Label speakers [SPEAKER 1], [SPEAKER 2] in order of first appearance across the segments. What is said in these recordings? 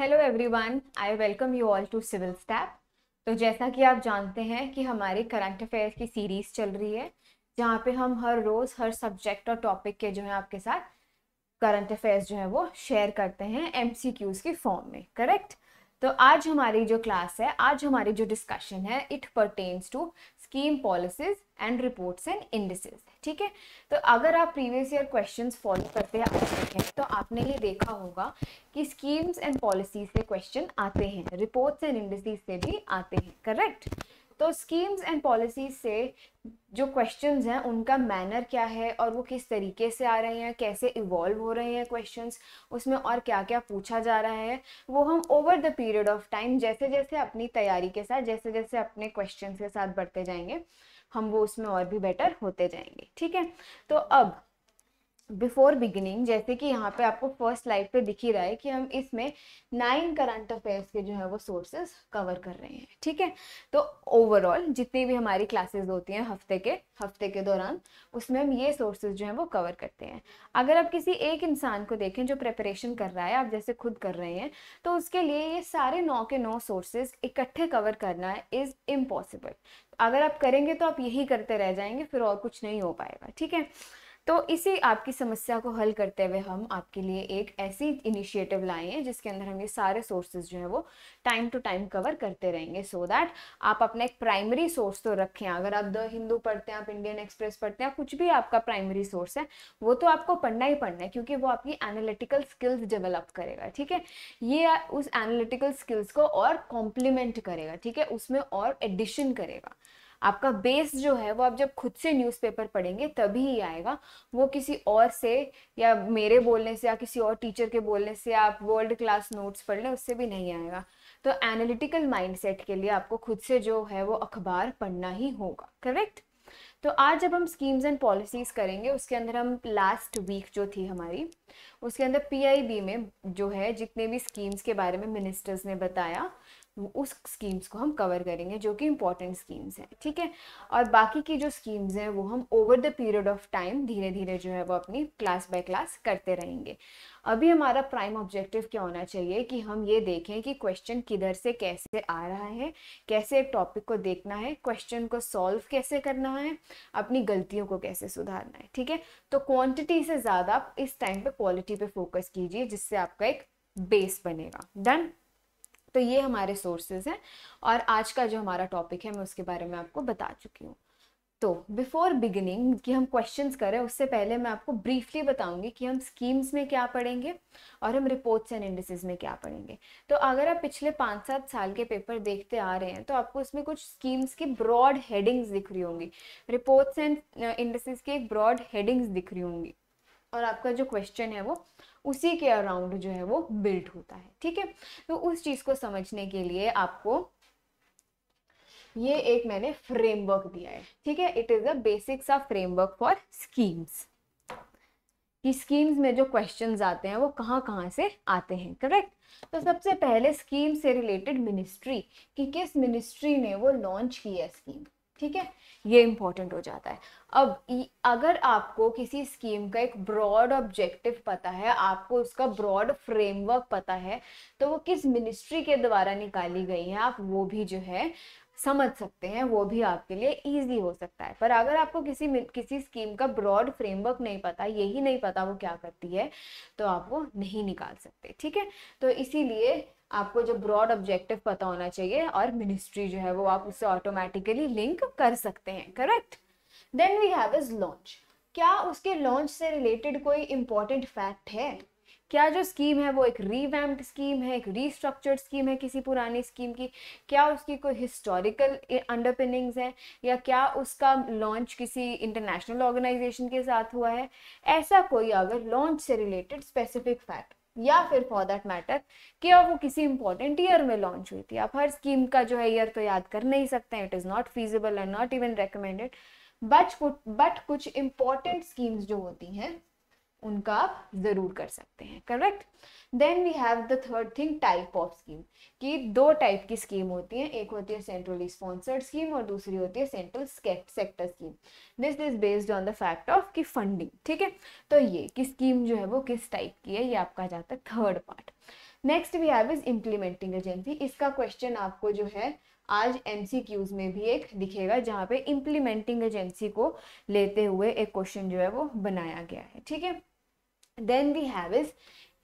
[SPEAKER 1] Hello everyone I welcome you all to civil step तो जैसा कि आप जानते हैं कि हमारे करंट अफेयर्स की सीरीज चल रही है जहाँ पे हम हर रोज़ हर सब्जेक्ट और टॉपिक के जो है आपके साथ करंट अफेयर्स जो है वो शेयर करते हैं क्यूज की फॉर्म में करेक्ट तो आज हमारी जो क्लास है आज हमारी जो डिस्कशन है it pertains to scheme policies and reports and indices ठीक है तो अगर आप प्रीवियस ईयर क्वेश्चन फॉलो करते हैं तो आपने ये देखा होगा कि स्कीम्स एंड पॉलिसीज से क्वेश्चन आते हैं रिपोर्ट्स एंड इंडिसेस से भी आते हैं करेक्ट तो स्कीम्स एंड पॉलिसीज से जो क्वेश्चंस हैं उनका मैनर क्या है और वो किस तरीके से आ रहे हैं कैसे इवॉल्व हो रहे हैं क्वेश्चंस उसमें और क्या क्या पूछा जा रहा है वो हम over the period of time जैसे जैसे अपनी तैयारी के साथ जैसे जैसे अपने क्वेश्चन के साथ बढ़ते जाएंगे हम वो उसमें और भी बेटर होते जाएंगे ठीक है तो अब बिफोर बिगिनिंग जैसे कि यहाँ पे आपको फर्स्ट स्लाइड पे दिख ही रहा है कि हम इसमें नाइन करंट अफेयर्स के जो है वो सोर्सेस कवर कर रहे हैं ठीक है तो ओवरऑल जितनी भी हमारी क्लासेस होती हैं हफ्ते के हफ्ते के दौरान उसमें हम ये सोर्सेज जो हैं वो कवर करते हैं अगर आप किसी एक इंसान को देखें जो प्रेपरेशन कर रहा है आप जैसे खुद कर रहे हैं तो उसके लिए ये सारे नौ के नौ सोर्सेज इकट्ठे कवर करना इज़ इम्पॉसिबल अगर आप करेंगे तो आप यही करते रह जाएंगे फिर और कुछ नहीं हो पाएगा ठीक है तो इसी आपकी समस्या को हल करते हुए हम आपके लिए एक ऐसी इनिशिएटिव लाए हैं जिसके अंदर हम ये सारे सोर्सेज जो है वो टाइम टू टाइम कवर करते रहेंगे सो so दैट आप अपना एक प्राइमरी सोर्स तो रखें अगर आप द हिंदू पढ़ते हैं आप इंडियन एक्सप्रेस पढ़ते हैं कुछ भी आपका प्राइमरी सोर्स है वो तो आपको पढ़ना ही पढ़ना है क्योंकि वो आपकी एनालिटिकल स्किल्स डेवलप करेगा ठीक है ये उस एनालिटिकल स्किल्स को और कॉम्प्लीमेंट करेगा ठीक है उसमें और एडिशन करेगा आपका बेस जो है वो आप जब खुद से न्यूज़पेपर पढ़ेंगे तभी ही आएगा वो किसी और से या मेरे बोलने से या किसी और टीचर के बोलने से आप वर्ल्ड क्लास नोट्स पढ़ लें उससे भी नहीं आएगा तो एनालिटिकल माइंडसेट के लिए आपको खुद से जो है वो अखबार पढ़ना ही होगा करेक्ट तो आज जब हम स्कीम्स एंड पॉलिसीज करेंगे उसके अंदर हम लास्ट वीक जो थी हमारी उसके अंदर पीआईबी में जो है जितने भी स्कीम्स के बारे में मिनिस्टर्स ने बताया उस स्कीम्स को हम कवर करेंगे जो कि इम्पॉर्टेंट स्कीम्स हैं ठीक है और बाकी की जो स्कीम्स हैं वो हम over the period of time धीरे धीरे जो है वो अपनी क्लास बाय क्लास करते रहेंगे अभी हमारा प्राइम ऑब्जेक्टिव क्या होना चाहिए कि हम ये देखें कि क्वेश्चन किधर से कैसे आ रहा है कैसे एक टॉपिक को देखना है क्वेश्चन को सॉल्व कैसे करना है अपनी गलतियों को कैसे सुधारना है ठीक है तो क्वान्टिटी से ज़्यादा इस टाइम पे क्वालिटी पे फोकस कीजिए जिससे आपका एक बेस बनेगा डन तो ये हमारे सोर्सेज हैं और आज का जो हमारा टॉपिक है मैं उसके बारे में आपको बता चुकी हूँ तो बिफोर बिगिनिंग कि हम क्वेश्चंस करें उससे पहले मैं आपको ब्रीफली बताऊंगी कि हम स्कीम्स में क्या पढ़ेंगे और हम रिपोर्ट्स एंड इंडिसेस में क्या पढ़ेंगे तो अगर आप पिछले पाँच सात साल के पेपर देखते आ रहे हैं तो आपको उसमें कुछ स्कीम्स की ब्रॉड हेडिंग्स दिख रही होंगी रिपोर्ट्स एंड इंडिसेस की एक ब्रॉड हेडिंग्स दिख रही होंगी और आपका जो क्वेश्चन है वो उसी के अराउंड जो है वो बिल्ट होता है ठीक है तो उस चीज़ को समझने के लिए आपको ये एक मैंने फ्रेमवर्क दिया है ठीक है it is the basics of framework for schemes कि स्कीम्स में जो क्वेश्चंस आते हैं वो कहाँ कहाँ से आते हैं करेक्ट तो सबसे पहले स्कीम से रिलेटेड मिनिस्ट्री कि किस मिनिस्ट्री ने वो लॉन्च की है स्कीम ठीक है ये इंपॉर्टेंट हो जाता है अब अगर आपको किसी स्कीम का एक ब्रॉड ऑब्जेक्टिव पता है आपको उसका ब्रॉड फ्रेमवर्क पता है तो वो किस मिनिस्ट्री के द्वारा निकाली गई है आप वो भी जो है समझ सकते हैं वो भी आपके लिए इजी हो सकता है पर अगर आपको किसी किसी स्कीम का ब्रॉड फ्रेमवर्क नहीं पता यही नहीं पता वो क्या करती है तो आप वो नहीं निकाल सकते ठीक है तो इसीलिए आपको जो ब्रॉड ऑब्जेक्टिव पता होना चाहिए और मिनिस्ट्री जो है वो आप उससे ऑटोमेटिकली लिंक कर सकते हैं correct then we have is launch क्या उसके लॉन्च से रिलेटेड कोई इंपॉर्टेंट फैक्ट है क्या जो स्कीम है वो एक रीवैम्प्ड स्कीम है एक रीस्ट्रक्चर्ड स्कीम है किसी पुरानी स्कीम की क्या उसकी कोई हिस्टोरिकल अंडरपिनिंग्स हैं या क्या उसका लॉन्च किसी इंटरनेशनल ऑर्गेनाइजेशन के साथ हुआ है ऐसा कोई अगर लॉन्च से रिलेटेड स्पेसिफिक फैक्ट या फिर फॉर दैट मैटर कि वो किसी इंपॉर्टेंट ईयर में लॉन्च हुई थी आप हर स्कीम का जो है ईयर तो याद कर नहीं सकते हैं it is not feasible and not even recommended but but कुछ इंपॉर्टेंट स्कीम्स जो होती हैं उनका आप ज़रूर कर सकते हैं correct then we have the third thing type of scheme कि दो टाइप की स्कीम होती है एक होती है सेंट्रली स्पॉन्सर्ड स्कीम और दूसरी होती है central sector scheme this is based on the fact of की फंडिंग ठीक है तो ये कि स्कीम जो है वो किस टाइप की है ये आपका जाता है third part next we have is implementing agency इसका क्वेश्चन आपको जो है आज एमसीक्यूज में भी एक दिखेगा जहाँ पे इम्प्लीमेंटिंग एजेंसी को लेते हुए एक क्वेश्चन जो है वो बनाया गया है ठीक है then we have is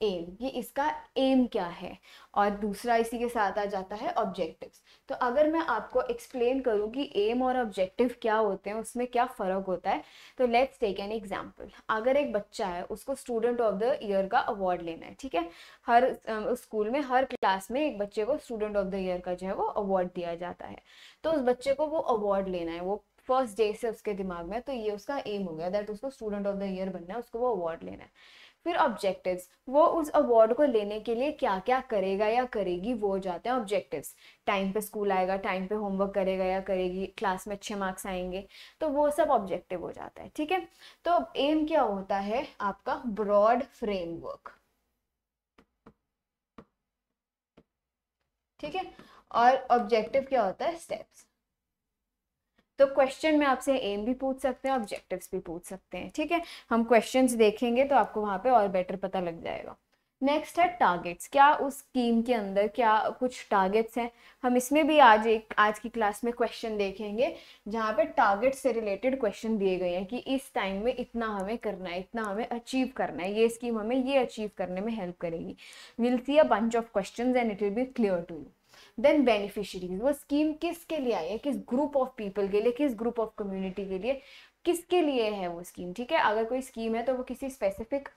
[SPEAKER 1] aim ये इसका एम क्या है और दूसरा इसी के साथ आ जाता है ऑब्जेक्टिव्स तो अगर मैं आपको एक्सप्लेन करूँ कि एम और ऑब्जेक्टिव क्या होते हैं उसमें क्या फ़र्क होता है तो लेट्स टेक एन एग्जांपल अगर एक बच्चा है उसको स्टूडेंट ऑफ द ईयर का अवार्ड लेना है ठीक है हर उस स्कूल में हर क्लास में एक बच्चे को स्टूडेंट ऑफ द ईयर का जो है वो अवार्ड दिया जाता है तो उस बच्चे को वो अवार्ड लेना है वो फर्स्ट डे से उसके दिमाग में तो ये उसका एम हो गया दैट उसको स्टूडेंट ऑफ द ईयर बनना है उसको वो अवार्ड लेना है फिर ऑब्जेक्टिव्स वो उस अवार्ड को लेने के लिए क्या क्या करेगा या करेगी वो हो जाते हैं ऑब्जेक्टिव्स टाइम पे स्कूल आएगा टाइम पे होमवर्क करेगा या करेगी क्लास में अच्छे मार्क्स आएंगे तो वो सब ऑब्जेक्टिव हो जाता है ठीक है तो एम क्या होता है आपका ब्रॉड फ्रेमवर्क ठीक है और ऑब्जेक्टिव क्या होता है स्टेप्स तो क्वेश्चन में आपसे एम भी पूछ सकते हैं ऑब्जेक्टिव्स भी पूछ सकते हैं ठीक है हम क्वेश्चंस देखेंगे तो आपको वहाँ पे और बेटर पता लग जाएगा नेक्स्ट है टारगेट्स क्या उस स्कीम के अंदर क्या कुछ टारगेट्स हैं हम इसमें भी आज एक आज की क्लास में क्वेश्चन देखेंगे जहाँ पे टारगेट से रिलेटेड क्वेश्चन दिए गए हैं कि इस टाइम में इतना हमें करना है इतना हमें अचीव करना है ये स्कीम हमें ये अचीव करने में हेल्प करेगी will see a bunch of question and it will be clear to you then beneficiaries वो स्कीम किसके लिए आई है किस ग्रुप ऑफ पीपल के लिए किस ग्रुप ऑफ कम्युनिटी के लिए किसके लिए है वो स्कीम ठीक है अगर कोई स्कीम है तो वो किसी specific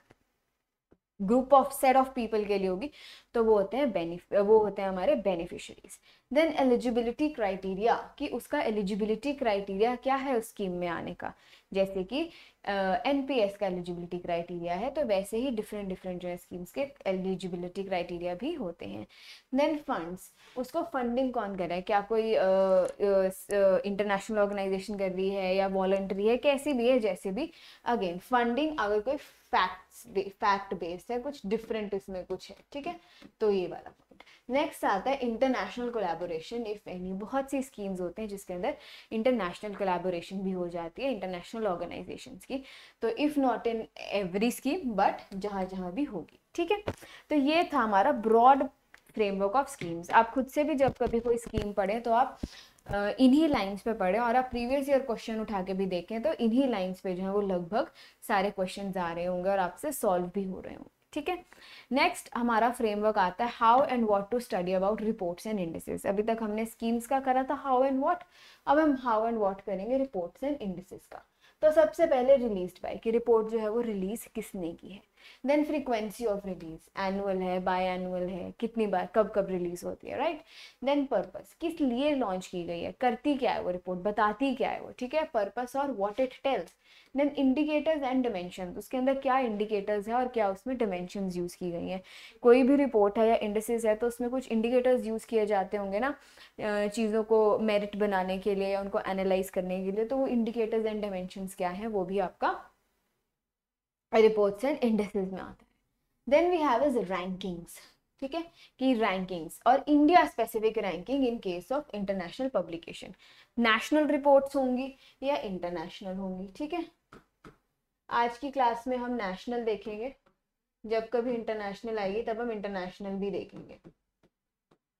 [SPEAKER 1] group of set of people के लिए होगी तो वो होते हैं बेनिफ वो होते हैं हमारे बेनिफिशरीज देन एलिजिबिलिटी क्राइटेरिया कि उसका एलिजिबिलिटी क्राइटेरिया क्या है उस स्कीम में आने का जैसे कि एन uh, का एलिजिबिलिटी क्राइटेरिया है तो वैसे ही डिफरेंट डिफरेंट जो है स्कीम्स के एलिजिबिलिटी क्राइटेरिया भी होते हैं देन फंड्स उसको फंडिंग कौन कर रहा है क्या कोई इंटरनेशनल uh, ऑर्गेनाइजेशन uh, कर रही है या वॉल्ट्री है कैसी भी है जैसे भी अगेन फंडिंग अगर कोई फैक्ट फैक्ट बेस्ड है कुछ डिफरेंट इसमें कुछ है ठीक है तो ये वाला पॉइंट नेक्स्ट आता है इंटरनेशनल कोलेबोरेशन इफ एनी बहुत सी स्कीम्स होते हैं जिसके अंदर इंटरनेशनल कोलेबोरेशन भी हो जाती है इंटरनेशनल ऑर्गेनाइजेशन की तो if not in every scheme but जहाँ जहाँ भी होगी ठीक है तो ये था हमारा ब्रॉड फ्रेमवर्क ऑफ स्कीम्स आप खुद से भी जब कभी कोई स्कीम पढ़े तो आप इन्हीं लाइंस पे पढ़े और आप प्रीवियस ईयर क्वेश्चन उठा के भी देखें तो इन्हीं लाइंस पे जो है वो लगभग सारे क्वेश्चन आ रहे होंगे और आपसे सॉल्व भी हो रहे होंगे ठीक है नेक्स्ट हमारा फ्रेमवर्क आता है how and what to study about reports and indices अभी तक हमने स्कीम्स का करा था हाउ एंड व्हाट अब हम हाउ एंड व्हाट करेंगे रिपोर्ट्स एंड इंडिसेस का तो सबसे पहले रिलीज बाय कि रिपोर्ट जो है वो रिलीज किसने की है then frequency of release annual है बाय एनुअल है कितनी बार कब कब रिलीज होती है राइट देन पर्पस किस लिए लॉन्च की गई है करती क्या है वो रिपोर्ट बताती क्या है वो ठीक है पर्पस और what it tells then indicators and dimension उसके अंदर क्या इंडिकेटर्स है और क्या उसमें डिमेंशन यूज़ की गई हैं कोई भी रिपोर्ट है या इंडसेज है तो उसमें कुछ इंडिकेटर्स यूज़ किए जाते होंगे ना चीज़ों को मेरिट बनाने के लिए या उनको एनालाइज करने के लिए तो वो इंडिकेटर्स एंड डिमेंशन क्या है वो भी आपका रिपोर्ट्स एंड इंडेसेस में आता है then we have is rankings ठीक है कि रैंकिंग्स और India specific ranking in case of international publication national reports होंगी या इंटरनेशनल होंगी ठीक है आज की क्लास में हम नेशनल देखेंगे जब कभी इंटरनेशनल आएगी तब हम इंटरनेशनल भी देखेंगे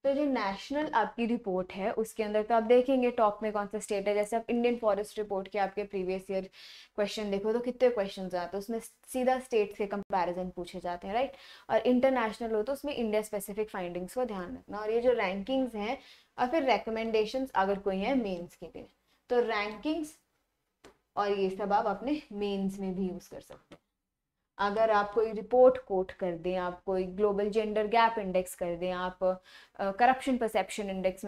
[SPEAKER 1] तो जो नेशनल आपकी रिपोर्ट है उसके अंदर तो आप देखेंगे टॉप में कौन सा स्टेट है जैसे आप इंडियन फॉरेस्ट रिपोर्ट के आपके प्रीवियस ईयर क्वेश्चन देखो तो कितने क्वेश्चन आते हैं उसमें सीधा स्टेट के कंपैरिजन पूछे जाते हैं राइट और इंटरनेशनल हो तो उसमें इंडिया स्पेसिफिक फाइंडिंग्स को ध्यान रखना और ये जो रैंकिंग्स हैं और फिर रिकमेंडेशन अगर कोई है मेन्स के लिए तो रैंकिंग्स और ये सब आप अपने मेन्स में भी यूज़ कर सकते हैं अगर आप कोई रिपोर्ट कोट कर दें आप कोई ग्लोबल जेंडर गैप इंडेक्स कर दें आप करप्शन परसेप्शन इंडेक्स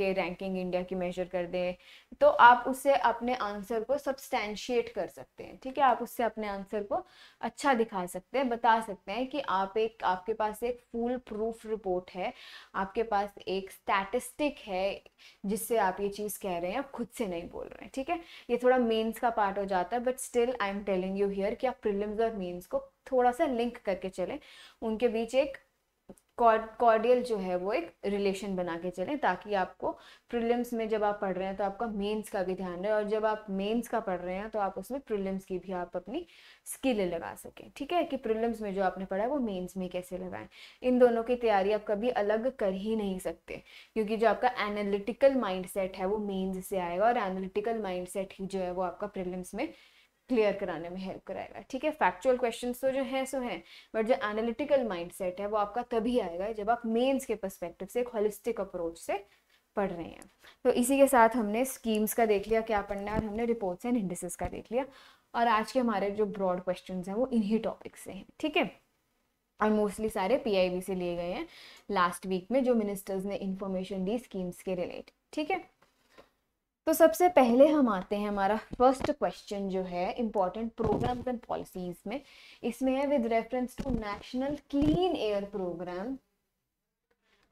[SPEAKER 1] के रैंकिंग इंडिया की मेजर कर दें तो आप उससे अपने आंसर को सब्सटैंशिएट कर सकते हैं ठीक है आप उससे अपने आंसर को अच्छा दिखा सकते हैं बता सकते हैं कि आप एक आपके पास एक फुल प्रूफ रिपोर्ट है आपके पास एक स्टैटिस्टिक है जिससे आप ये चीज़ कह रहे हैं आप खुद से नहीं बोल रहे हैं ठीक है ये थोड़ा मेन्स का पार्ट हो जाता है but still I am telling you here कि आप प्रिलिम्स और मेन्स को थोड़ा सा लिंक करके चलें उनके बीच एक कॉर्डियल जो है वो एक रिलेशन बना के चलें ताकि आपको प्रीलिम्स में जब आप पढ़ रहे हैं तो आपका मेंस का भी ध्यान रहे और जब आप मेंस का पढ़ रहे हैं तो आप उसमें प्रीलिम्स की भी आप अपनी स्किल लगा सकें ठीक है कि प्रीलिम्स में जो आपने पढ़ा है वो मेंस में कैसे लगाएं इन दोनों की तैयारी आप कभी अलग कर ही नहीं सकते क्योंकि जो आपका एनालिटिकल माइंड है वो मेन्स से आएगा और एनालिटिकल माइंड ही जो है वो आपका प्रिलिम्स में क्लियर कराने में हेल्प कराएगा ठीक है फैक्चुअल क्वेश्चन तो जो हैं सो हैं बट जो एनालिटिकल माइंड सेट है वो आपका तभी आएगा जब आप मेन्स के परस्पेक्टिव से एक होलिस्टिक अप्रोच से पढ़ रहे हैं तो इसी के साथ हमने स्कीम्स का देख लिया क्या पढ़ना है और हमने रिपोर्ट्स एंड इंडिसेस का देख लिया और आज के हमारे जो ब्रॉड क्वेश्चन हैं वो इन्हीं टॉपिक से हैं ठीक है और मोस्टली सारे पी से लिए गए हैं लास्ट वीक में जो मिनिस्टर्स ने इन्फॉर्मेशन दी स्कीम्स के रिलेटेड ठीक है तो सबसे पहले हम आते हैं हमारा फर्स्ट क्वेश्चन जो है इम्पॉर्टेंट प्रोग्राम एंड पॉलिसीज में इसमें है with reference to national clean air programme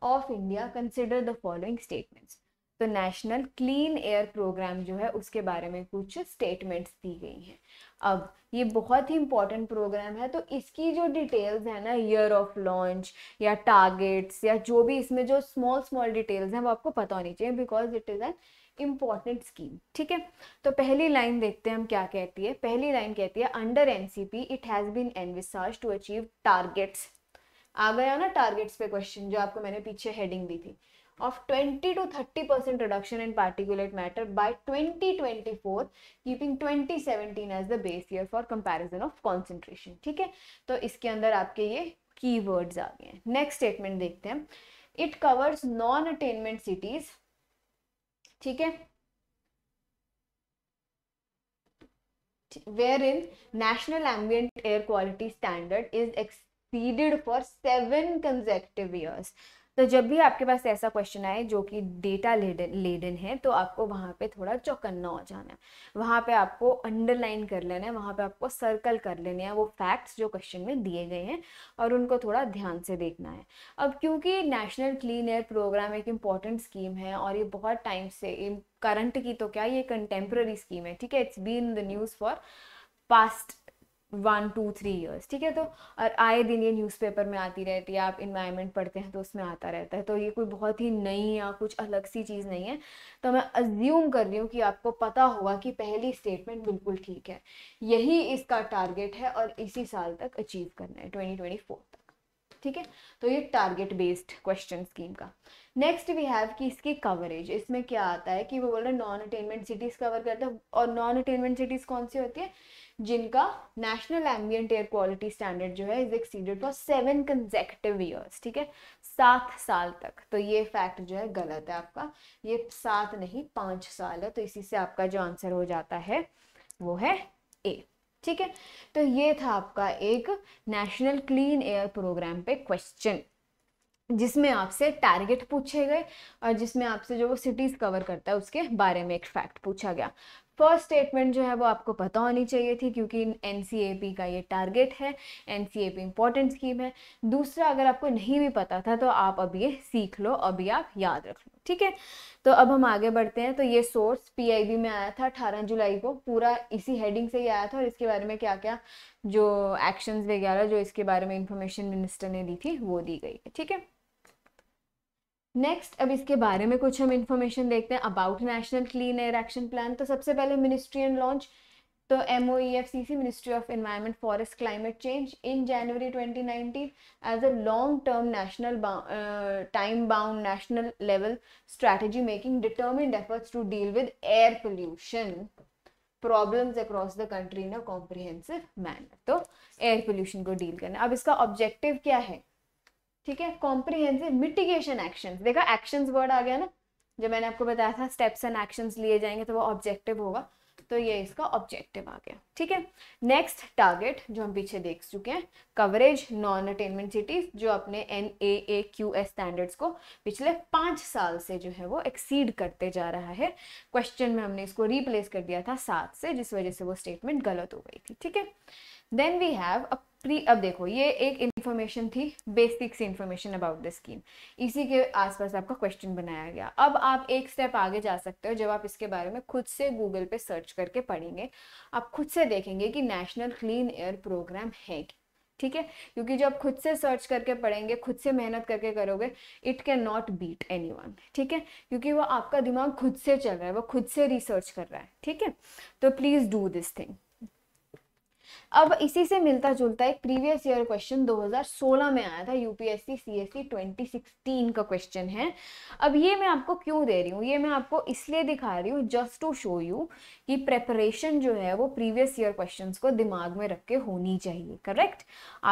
[SPEAKER 1] of India consider the following statements तो नेशनल क्लीन एयर प्रोग्राम जो है उसके बारे में कुछ स्टेटमेंट्स दी गई हैं अब ये बहुत ही इंपॉर्टेंट प्रोग्राम है तो इसकी जो डिटेल्स है ना ईयर ऑफ लॉन्च या टारगेट्स या जो भी इसमें जो स्मॉल स्मॉल डिटेल्स हैं वो आपको पता होनी चाहिए because it is an important scheme ठीक है तो पहली लाइन देखते हैं हम क्या कहती है पहली लाइन कहती है under NCP it has been envisaged to achieve targets आ गया ना टारगेट्स पे क्वेश्चन जो आपको मैंने पीछे हेडिंग दी थी of 20 to 30 percent reduction in particulate matter by 2024 keeping 2017 as the base year for comparison of concentration ठीक है तो इसके अंदर आपके ये की कीवर्ड्स आ गए हैं नेक्स्ट स्टेटमेंट देखते हैं it covers non attainment cities ठीक है where in national ambient air quality standard is exceeded for seven consecutive years तो जब भी आपके पास ऐसा क्वेश्चन आए जो कि डेटा लेडन लेडन है तो आपको वहाँ पे थोड़ा चौकन्ना हो जाना है वहाँ पे आपको अंडरलाइन कर लेना है वहाँ पे आपको सर्कल कर लेने हैं वो फैक्ट्स जो क्वेश्चन में दिए गए हैं और उनको थोड़ा ध्यान से देखना है अब क्योंकि नेशनल क्लीन एयर प्रोग्राम एक इम्पॉर्टेंट स्कीम है और ये बहुत टाइम से करंट की तो क्या ये कंटेम्प्रेरी स्कीम है ठीक है it's been the news for past one two three years ठीक है तो और आए दिन ये न्यूज़पेपर में आती रहती है आप इन्वायरमेंट पढ़ते हैं तो उसमें आता रहता है तो ये कोई बहुत ही नई या कुछ अलग सी चीज़ नहीं है तो मैं अज्यूम कर रही हूँ कि आपको पता होगा कि पहली स्टेटमेंट बिल्कुल ठीक है यही इसका टारगेट है और इसी साल तक अचीव करना है ट्वेंटी ट्वेंटी तक ठीक है तो ये टारगेट बेस्ड क्वेश्चन स्कीम का नेक्स्ट वी हैव कि इसकी कवरेज इसमें क्या आता है कि वो बोल रहे हैं नॉन अटेनमेंट सिटीज़ कवर करते हैं और नॉन अटेनमेंट सिटीज़ कौन सी होती है जिनका national ambient air quality standard जो है is exceeded for seven consecutive years ठीक है सात साल तक तो ये फैक्ट जो है गलत है आपका ये सात नहीं पाँच साल है तो इसी से आपका जो आंसर हो जाता है वो है ए ठीक है तो ये था आपका एक नेशनल क्लीन एयर प्रोग्राम पे क्वेश्चन जिसमें आपसे टारगेट पूछे गए और जिसमें आपसे जो वो सिटीज़ कवर करता है उसके बारे में एक फैक्ट पूछा गया फर्स्ट स्टेटमेंट जो है वो आपको पता होनी चाहिए थी क्योंकि एन का ये टारगेट है एन इम्पोर्टेंट स्कीम है दूसरा अगर आपको नहीं भी पता था तो आप अब ये सीख लो अभी आप याद रख लो ठीक है तो अब हम आगे बढ़ते हैं तो ये सोर्स पी में आया था अठारह जुलाई को पूरा इसी हेडिंग से ही आया था और इसके बारे में क्या क्या जो एक्शंस वगैरह जो इसके बारे में इंफॉर्मेशन मिनिस्टर ने दी थी वो दी गई है ठीक है नेक्स्ट अब इसके बारे में कुछ हम इन्फॉर्मेशन देखते हैं about national clean air action plan तो सबसे पहले मिनिस्ट्री एंड लॉन्च तो M O E F C C ministry of environment forest climate change in January nineteen as a long term national time bound national level strategy making determined efforts to deal with air pollution problems across the country in a comprehensive manner तो air pollution को deal करना अब इसका objective क्या है ठीक है comprehensive mitigation action देखा एक्शन वर्ड आ गया ना जब मैंने आपको बताया था स्टेप्स एंड एक्शन लिए जाएंगे तो वो ऑब्जेक्टिव होगा तो ये इसका ऑब्जेक्टिव आ गया ठीक है नेक्स्ट टारगेट जो हम पीछे देख चुके हैं कवरेज नॉन अटेनमेंट सिटीज जो अपने N A A Q S standards को पिछले पांच साल से जो है वो एक्सीड करते जा रहा है क्वेश्चन में हमने इसको रिप्लेस कर दिया था सात से जिस वजह से वो स्टेटमेंट गलत हो गई थी ठीक है then we have a pre अब देखो ये एक इन्फॉर्मेशन थी basics information about the scheme इसी के आसपास आपका क्वेश्चन बनाया गया अब आप एक स्टेप आगे जा सकते हो जब आप इसके बारे में खुद से गूगल पे सर्च करके पढ़ेंगे आप खुद से देखेंगे कि नेशनल क्लीन एयर प्रोग्राम है ठीक है क्योंकि जब खुद से सर्च करके पढ़ेंगे खुद से मेहनत करके करोगे it can not beat anyone ठीक है क्योंकि वो आपका दिमाग खुद से चल रहा है वो खुद से रिसर्च कर रहा है ठीक है तो प्लीज़ डू दिस थिंग अब इसी से मिलता जुलता एक प्रीवियस ईयर क्वेश्चन 2016 में आया था यूपीएससी सीएससी 2016 का क्वेश्चन है अब ये मैं आपको क्यों दे रही हूँ ये मैं आपको इसलिए दिखा रही हूँ जस्ट टू शो यू कि प्रेपरेशन जो है वो प्रीवियस ईयर क्वेश्चन को दिमाग में रख के होनी चाहिए करेक्ट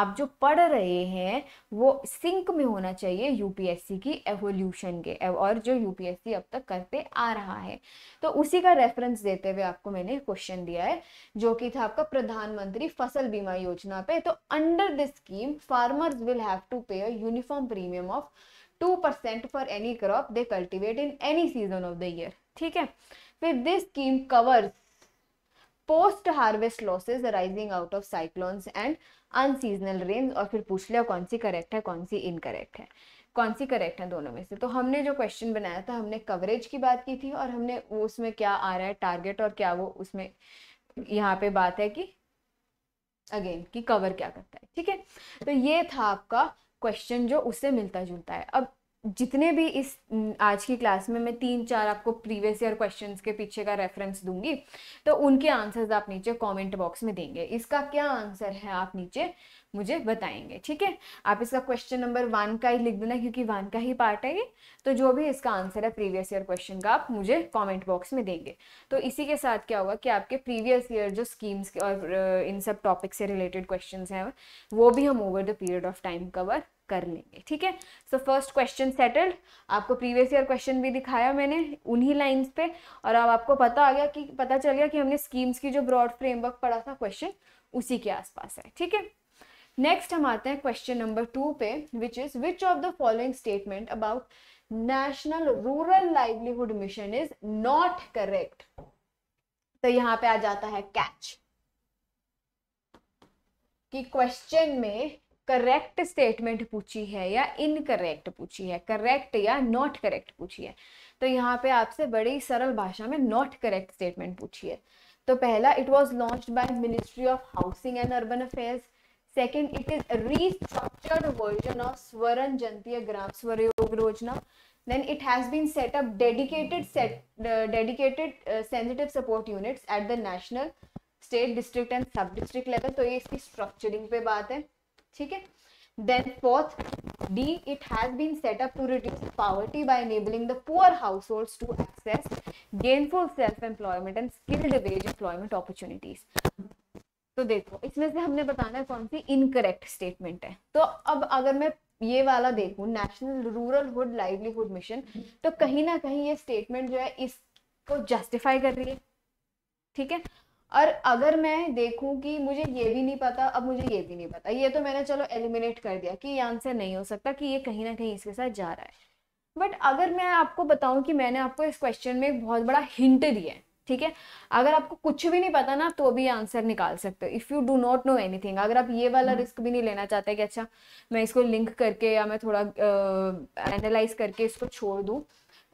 [SPEAKER 1] आप जो पढ़ रहे हैं वो सिंक में होना चाहिए यूपीएससी की एवोल्यूशन के और जो यूपीएससी अब तक करते आ रहा है तो उसी का रेफरेंस देते हुए आपको मैंने क्वेश्चन दिया है जो कि था आपका प्रधानमंत्री फसल बीमा योजना पे तो under this scheme farmers will have to pay a uniform premium of two percent for any crop they cultivate in any season of the year ठीक है फिर this scheme covers post harvest losses arising out of cyclones and unseasonal rain और फिर पूछ लिया कौन C correct है कौन सी इनकरेक्ट है कौन सी करेक्ट है दोनों में से तो हमने जो क्वेश्चन बनाया था हमने कवरेज की बात की थी और हमने उसमें क्या आ रहा है टारगेट और क्या वो उसमें यहाँ पे बात है कि अगेन कि कवर क्या करता है ठीक है तो ये था आपका क्वेश्चन जो उससे मिलता जुलता है अब जितने भी इस आज की क्लास में मैं तीन चार आपको प्रीवियस ईयर क्वेश्चंस के पीछे का रेफरेंस दूंगी तो उनके आंसर्स आप नीचे कमेंट बॉक्स में देंगे इसका क्या आंसर है आप नीचे मुझे बताएंगे ठीक है आप इसका क्वेश्चन नंबर वन का ही लिख देना क्योंकि वन का ही पार्ट है ये तो जो भी इसका आंसर है प्रीवियस ईयर क्वेश्चन का आप मुझे कॉमेंट बॉक्स में देंगे तो इसी के साथ क्या होगा कि आपके प्रीवियस ईयर जो स्कीम्स और इन सब टॉपिक से रिलेटेड क्वेश्चन हैं वो भी हम over the period of time cover कर लेंगे ठीक है सो फर्स्ट क्वेश्चन सेटल्ड आपको प्रीवियस ईयर क्वेश्चन भी दिखाया मैंने उन्हीं लाइंस पे और अब आपको पता आ गया कि पता चल गया कि हमने स्कीम्स की जो ब्रॉड फ्रेमवर्क पढ़ा था क्वेश्चन उसी के आसपास है ठीक है नेक्स्ट हम आते हैं क्वेश्चन नंबर टू पे which is which of the following statement about national rural livelihood mission is not correct तो यहां पे आ जाता है कैच कि क्वेश्चन में करेक्ट स्टेटमेंट पूछी है या इनकरेक्ट पूछी है करेक्ट या नॉट करेक्ट पूछी है तो यहाँ पे आपसे बड़ी सरल भाषा में नॉट करेक्ट स्टेटमेंट पूछी है तो पहला it was launch by ministry of housing and urban affairs second it is restructured version of Swarna Jayanti Gram Swarozgar Yojana then it has been set up dedicated set uh, dedicated uh, sensitive support units at the national state district and sub district level तो ये इसकी structuring पे बात है ठीक है then fourth D it has been set up to reduce poverty by enabling the poor households to access gainful self employment and skilled wage employment opportunities तो देखो इसमें से हमने बताना है कौन सी इनकरेक्ट स्टेटमेंट है तो अब अगर मैं ये वाला देखू national rural hood livelihood mission तो कहीं ना कहीं ये स्टेटमेंट जो है इसको जस्टिफाई कर रही है ठीक है और अगर मैं देखूं कि मुझे ये भी नहीं पता अब मुझे ये भी नहीं पता ये तो मैंने चलो एलिमिनेट कर दिया कि ये आंसर नहीं हो सकता कि ये कहीं ना कहीं इसके साथ जा रहा है बट अगर मैं आपको बताऊं कि मैंने आपको इस क्वेश्चन में एक बहुत बड़ा हिंट दिया है ठीक है अगर आपको कुछ भी नहीं पता ना तो भी आंसर निकाल सकते हो if you do not know any अगर आप ये वाला रिस्क हम्म। भी नहीं लेना चाहते कि अच्छा मैं इसको लिंक करके या मैं थोड़ा एनालाइज करके इसको छोड़ दूँ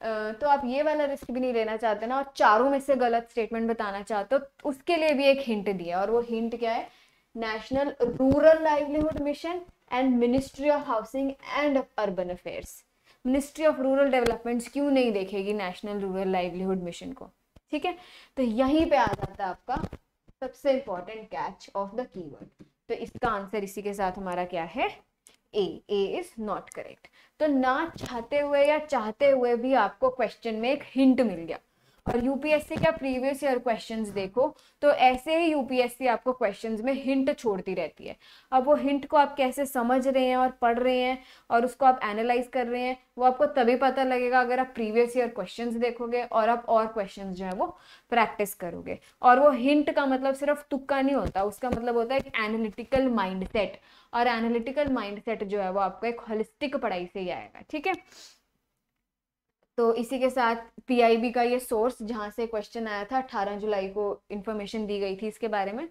[SPEAKER 1] तो आप ये वाला रिस्क भी नहीं लेना चाहते ना और चारों में से गलत स्टेटमेंट बताना चाहते हो तो उसके लिए भी एक हिंट दिया और वो हिंट क्या है national rural livelihood mission and ministry of housing and urban affairs ministry of rural development क्यों नहीं देखेगी नेशनल रूरल लाइवलीहुड मिशन को ठीक है तो यहीं पे आ जाता है आपका सबसे important catch of the keyword तो इसका आंसर इसी के साथ हमारा क्या है A A is not correct तो ना चाहते हुए या चाहते हुए भी आपको क्वेश्चन में एक हिंट मिल गया और यूपीएससी का प्रीवियस ईयर क्वेश्चंस देखो तो ऐसे ही यूपीएससी आपको क्वेश्चंस में हिंट छोड़ती रहती है अब वो हिंट को आप कैसे समझ रहे हैं और पढ़ रहे हैं और उसको आप एनालाइज कर रहे हैं वो आपको तभी पता लगेगा अगर आप प्रीवियस ईयर क्वेश्चंस देखोगे और आप और क्वेश्चंस जो है वो प्रैक्टिस करोगे और वो हिंट का मतलब सिर्फ तुक्का नहीं होता उसका मतलब होता है एक एनालिटिकल माइंड और एनालिटिकल माइंड जो है वो आपका एक होलिस्टिक पढ़ाई से ही आएगा ठीक है तो इसी के साथ पीआईबी का ये सोर्स जहाँ से क्वेश्चन आया था 18 जुलाई को इन्फॉर्मेशन दी गई थी इसके बारे में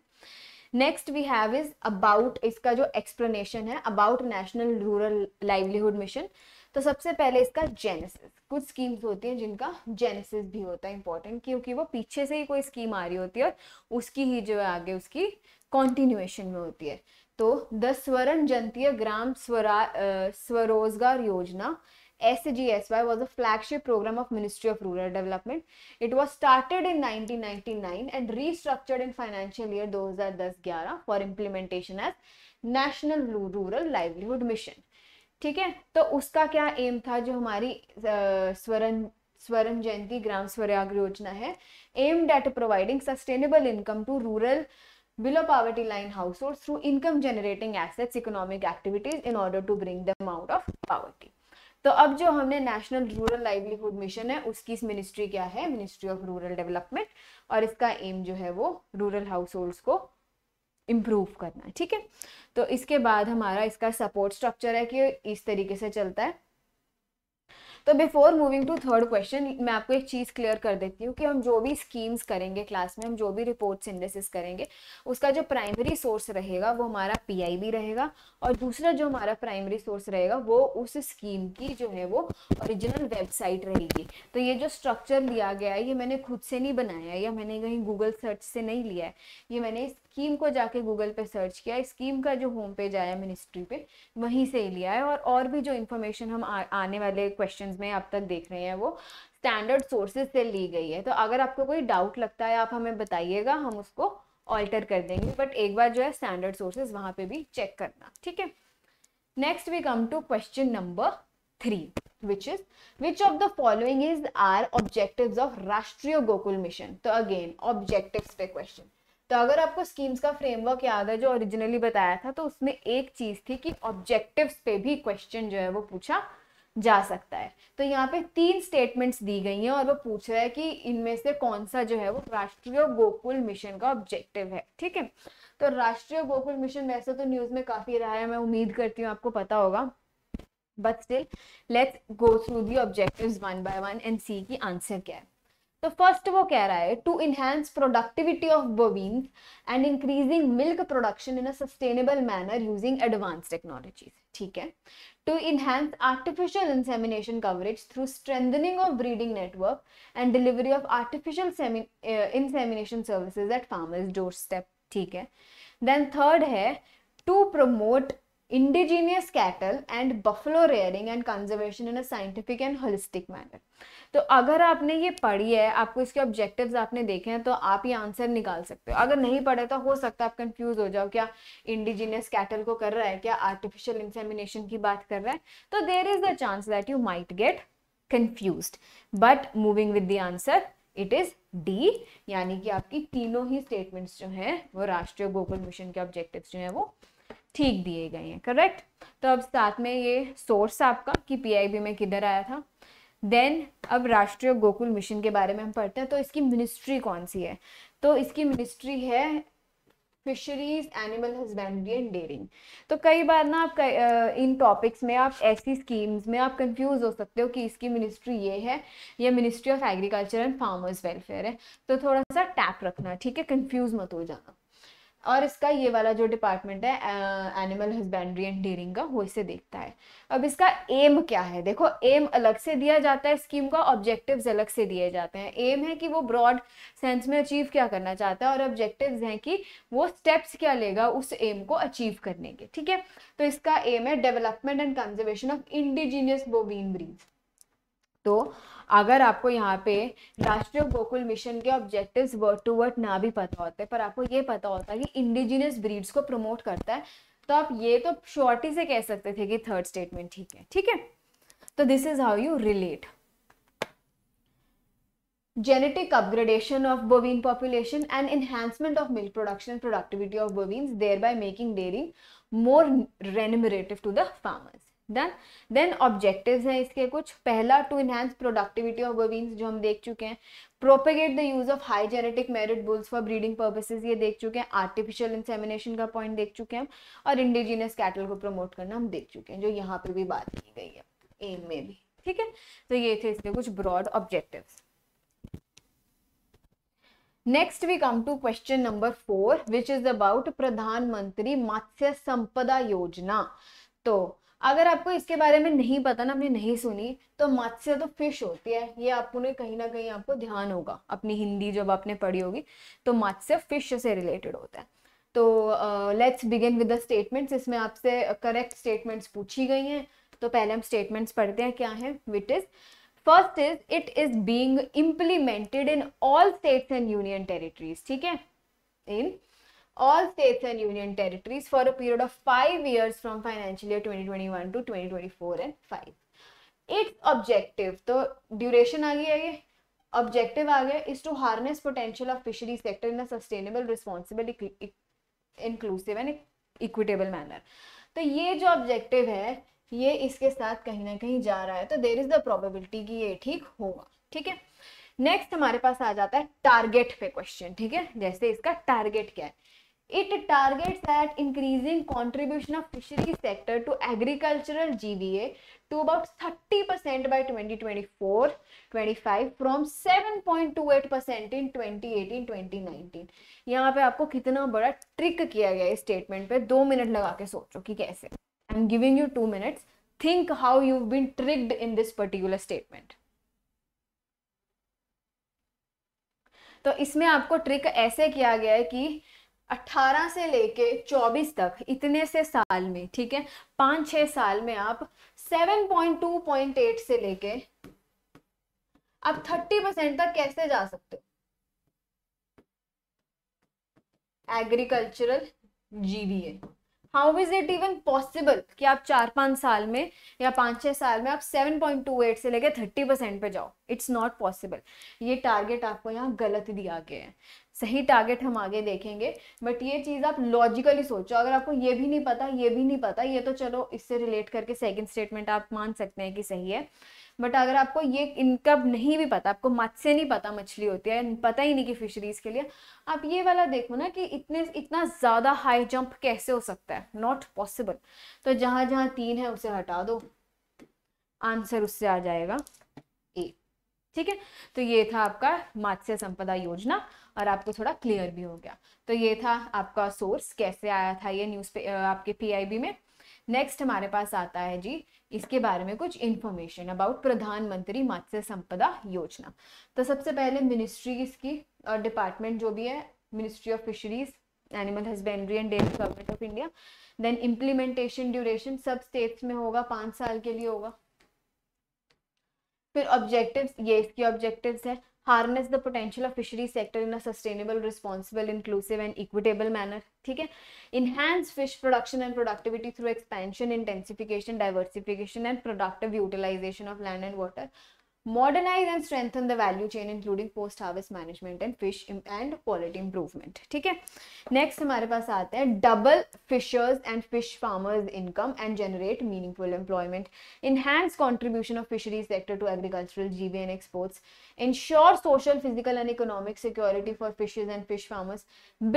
[SPEAKER 1] next we have is about इसका जो एक्सप्लेनेशन है about national rural livelihood mission तो सबसे पहले इसका जेनेसिस कुछ स्कीम्स होती हैं जिनका जेनेसिस भी होता है इंपॉर्टेंट क्योंकि वो पीछे से ही कोई स्कीम आ रही होती है और उसकी ही जो है आगे उसकी कॉन्टिन्यूएशन में होती है तो द स्वर्ण जनतीय ग्राम स्वरा स्वरोजगार योजना SGSY was a flagship program of Ministry of Rural Development. It was started in 1999 and restructured in financial year 2010-11 for implementation as National Rural Livelihood Mission. ठीक है तो उसका क्या एम था जो हमारी स्वरण स्वर्ण जयंती ग्राम स्वराग योजना है aimed at providing sustainable income to rural below poverty line households through income generating assets economic activities in order to bring them out of poverty तो अब जो हमने नेशनल रूरल लाइवलीहुड मिशन है उसकी मिनिस्ट्री क्या है मिनिस्ट्री ऑफ रूरल डेवलपमेंट और इसका एम जो है वो रूरल हाउस होल्ड्स को इम्प्रूव करना ठीक है तो इसके बाद हमारा इसका सपोर्ट स्ट्रक्चर है कि इस तरीके से चलता है तो before moving to third question मैं आपको एक चीज़ क्लियर कर देती हूँ कि हम जो भी स्कीम्स करेंगे क्लास में हम जो भी रिपोर्ट्स सिंथेसिस करेंगे उसका जो प्राइमरी सोर्स रहेगा वो हमारा पीआईबी रहेगा और दूसरा जो हमारा प्राइमरी सोर्स रहेगा वो उस स्कीम की जो है वो ओरिजिनल वेबसाइट रहेगी तो ये जो स्ट्रक्चर लिया गया है ये मैंने खुद से नहीं बनाया है या मैंने कहीं गूगल सर्च से नहीं लिया है ये मैंने स्कीम को जाके गूगल पे सर्च किया स्कीम का जो होम पेज आया मिनिस्ट्री पे वहीं से ही लिया है और और भी जो इन्फॉर्मेशन हम आ, आने वाले क्वेश्चंस में आप तक देख रहे हैं वो स्टैंडर्ड सोर्सेज से ली गई है तो अगर आपको कोई डाउट लगता है आप हमें बताइएगा हम उसको ऑल्टर कर देंगे बट एक बार जो है स्टैंडर्ड सोर्सेज वहाँ पे भी चेक करना ठीक है next we come to question number three which is which of the following is are objective of Rashtriya Gokul mission तो अगेन ऑब्जेक्टिव पे क्वेश्चन तो अगर आपको स्कीम्स का फ्रेमवर्क याद है जो ओरिजिनली बताया था तो उसमें एक चीज थी कि ऑब्जेक्टिव्स पे भी क्वेश्चन जो है वो पूछा जा सकता है तो यहाँ पे तीन स्टेटमेंट्स दी गई हैं और वो पूछ रहा है कि इनमें से कौन सा जो है वो राष्ट्रीय गोकुल मिशन का ऑब्जेक्टिव है ठीक है तो राष्ट्रीय गोकुल मिशन वैसे तो न्यूज में काफी रहा है मैं उम्मीद करती हूँ आपको पता होगा but still let's go through the objective one by one and see की आंसर क्या है तो फर्स्ट वो कह रहा है to enhance productivity of bovine and increasing milk production in a sustainable manner using advance technologies ठीक है to enhance artificial insemination coverage through strengthening of breeding network and delivery of artificial insemination services at farmers doorstep ठीक है then third है to promote indigenous cattle and buffalo rearing and conservation in a scientific and holistic manner तो अगर आपने ये पढ़ी है आपको इसके ऑब्जेक्टिव्स आपने देखे हैं तो आप ये आंसर निकाल सकते हो अगर नहीं पढ़े तो हो सकता है आप कंफ्यूज हो जाओ क्या इंडिजीनियस कैटल को कर रहा है क्या आर्टिफिशियल इंसेमिनेशन की बात कर रहा है तो there is the chance that you might get confuse but moving with the answer it is D यानी कि आपकी तीनों ही स्टेटमेंट्स जो हैं वो राष्ट्रीय गोकुल मिशन के ऑब्जेक्टिव्स जो हैं वो ठीक दिए गए हैं करेक्ट तो अब साथ में ये सोर्स आपका कि पीआईबी में किधर आया था देन अब राष्ट्रीय गोकुल मिशन के बारे में हम पढ़ते हैं तो इसकी मिनिस्ट्री कौन सी है तो इसकी मिनिस्ट्री है fisheries animal husbandry and dairying तो कई बार ना आप इन टॉपिक्स में आप ऐसी स्कीम्स में आप कंफ्यूज हो सकते हो कि इसकी मिनिस्ट्री ये है या ministry of agriculture and farmers welfare है तो थोड़ा सा टैप रखना ठीक है कंफ्यूज मत हो जाना और इसका ये वाला जो डिपार्टमेंट है एनिमल हस्बेंड्री एंड डेयरिंग का वो इसे देखता है अब इसका एम क्या है देखो एम अलग से दिया जाता है स्कीम का ऑब्जेक्टिव्स अलग से दिए जाते हैं एम है कि वो ब्रॉड सेंस में अचीव क्या करना चाहता है और ऑब्जेक्टिव्स हैं कि वो स्टेप्स क्या लेगा उस एम को अचीव करने के ठीक है तो इसका एम है development and conservation of indigenous bovine breed तो अगर आपको यहाँ पे राष्ट्रीय गोकुल मिशन के ऑब्जेक्टिव्स वर्ड टू वर्ड ना भी पता होते पर आपको ये पता होता कि इंडिजिनियस ब्रीड्स को प्रमोट करता है तो आप ये तो शॉर्टी से कह सकते थे कि थर्ड स्टेटमेंट ठीक है ठीक है तो this is how you relate genetic upgradation of bovine population and enhancement of milk production productivity of bovine thereby making dairying more remunerative to the farmers done then objective हैं इसके कुछ पहला to enhance productivity of bovines जो हम देख चुके हैं propagate the use of high genetic merit bulls for breeding purposes ये देख चुके हैं आर्टिफिशियल इंसेमिनेशन का पॉइंट देख चुके हैं और इंडिजिनियस कैटल को प्रमोट करना हम देख चुके हैं जो यहाँ पर भी बात की गई है एम में भी ठीक है तो ये थे इसके कुछ broad objective next we come to question number four which is about Pradhan Mantri Matsya संपदा योजना तो अगर आपको इसके बारे में नहीं पता ना आपने नहीं सुनी तो मत्स्य तो फिश होती है ये आपको ने कहीं ना कहीं आपको ध्यान होगा अपनी हिंदी जब आपने पढ़ी होगी तो मत्स्य फिश से रिलेटेड होता है तो let's begin with the statements इसमें आपसे करेक्ट स्टेटमेंट्स पूछी गई हैं तो पहले हम स्टेटमेंट्स पढ़ते हैं क्या है what is first is it is being implemented in all states and union territories ठीक है इन all states and union territories for a period of 5 years from financial year 2021 to 2024 and 5 its objective to duration aa gaya ye objective aa gaya is to harness potential of fishery sector in a sustainable responsible inclusive and equitable manner to ye jo objective hai ये इसके साथ कहीं ना कहीं जा रहा है तो देर इज द प्रोबेबिलिटी कि ये ठीक होगा ठीक है नेक्स्ट हमारे पास आ जाता है टारगेट पे क्वेश्चन ठीक है जैसे इसका टारगेट क्या है It targets at increasing contribution of fishery sector to agricultural GDA to about 30% by 2024-25 from 7.28% in 2018-2019. यहाँ पे आपको कितना बड़ा ट्रिक किया गया इस स्टेटमेंट पे दो मिनट लगा के सोचो कि कैसे I am giving you two minutes think how you been tricked in this particular statement तो इसमें आपको ट्रिक ऐसे किया गया है कि 18 से लेके 24 तक इतने से साल में ठीक है पांच छह साल में आप 7.2.8 से लेके आप 30 परसेंट तक कैसे जा सकते हो agricultural GVA how is it even possible कि आप चार पांच साल में या पांच छह साल में आप 7.28 से लेके 30 परसेंट पे जाओ इट्स नॉट पॉसिबल ये टारगेट आपको यहाँ गलत दिया गया है सही टारगेट हम आगे देखेंगे बट ये चीज़ आप लॉजिकली सोचो अगर आपको ये भी नहीं पता ये भी नहीं पता ये तो चलो इससे रिलेट करके सेकंड स्टेटमेंट आप मान सकते हैं कि सही है बट अगर आपको ये इनका नहीं भी पता आपको मत्स्य नहीं पता मछली होती है पता ही नहीं कि फिशरीज के लिए आप ये वाला देखो ना कि इतने इतना ज़्यादा हाई जंप कैसे हो सकता है नॉट पॉसिबल तो जहाँ जहाँ तीन है उसे हटा दो आंसर उससे आ जाएगा ठीक है तो ये था आपका मात्स्य संपदा योजना और आपको थोड़ा क्लियर भी हो गया तो ये था आपका सोर्स कैसे आया था ये न्यूज आपके पी में नेक्स्ट हमारे पास आता है जी इसके बारे में कुछ इन्फॉर्मेशन अबाउट प्रधानमंत्री मत्स्य संपदा योजना तो सबसे पहले मिनिस्ट्रीज की और डिपार्टमेंट जो भी है ministry of fisheries animal husbandry and dairy government of India then implementation duration सब स्टेट्स में होगा पांच साल के लिए होगा फिर ऑब्जेक्टिव्स ये इसके ऑब्जेक्टिव्स हैं harness the potential of fishery sector in a sustainable responsible inclusive and equitable manner ठीक है enhance fish production and productivity through expansion intensification diversification and productive utilization of land and water modernize and strengthen the value chain including post harvest management and fish and quality improvement ठीक है next हमारे पास आते हैं double fishers and fish farmers income and generate meaningful employment enhance contribution of fisheries sector to agricultural GVA and exports ensure social physical and economic security for fishes and fish farmers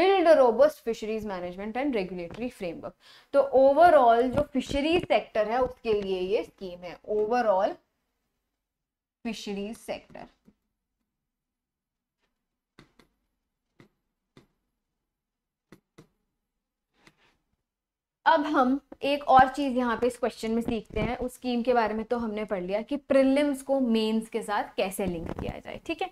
[SPEAKER 1] build robust fisheries management and regulatory framework तो overall जो fisheries sector है उसके लिए ये scheme है overall fisheries sector अब हम एक और चीज यहाँ पे इस क्वेश्चन में सीखते हैं उस स्कीम के बारे में तो हमने पढ़ लिया कि प्रिलिम्स को मेंस के साथ कैसे लिंक किया जाए ठीक है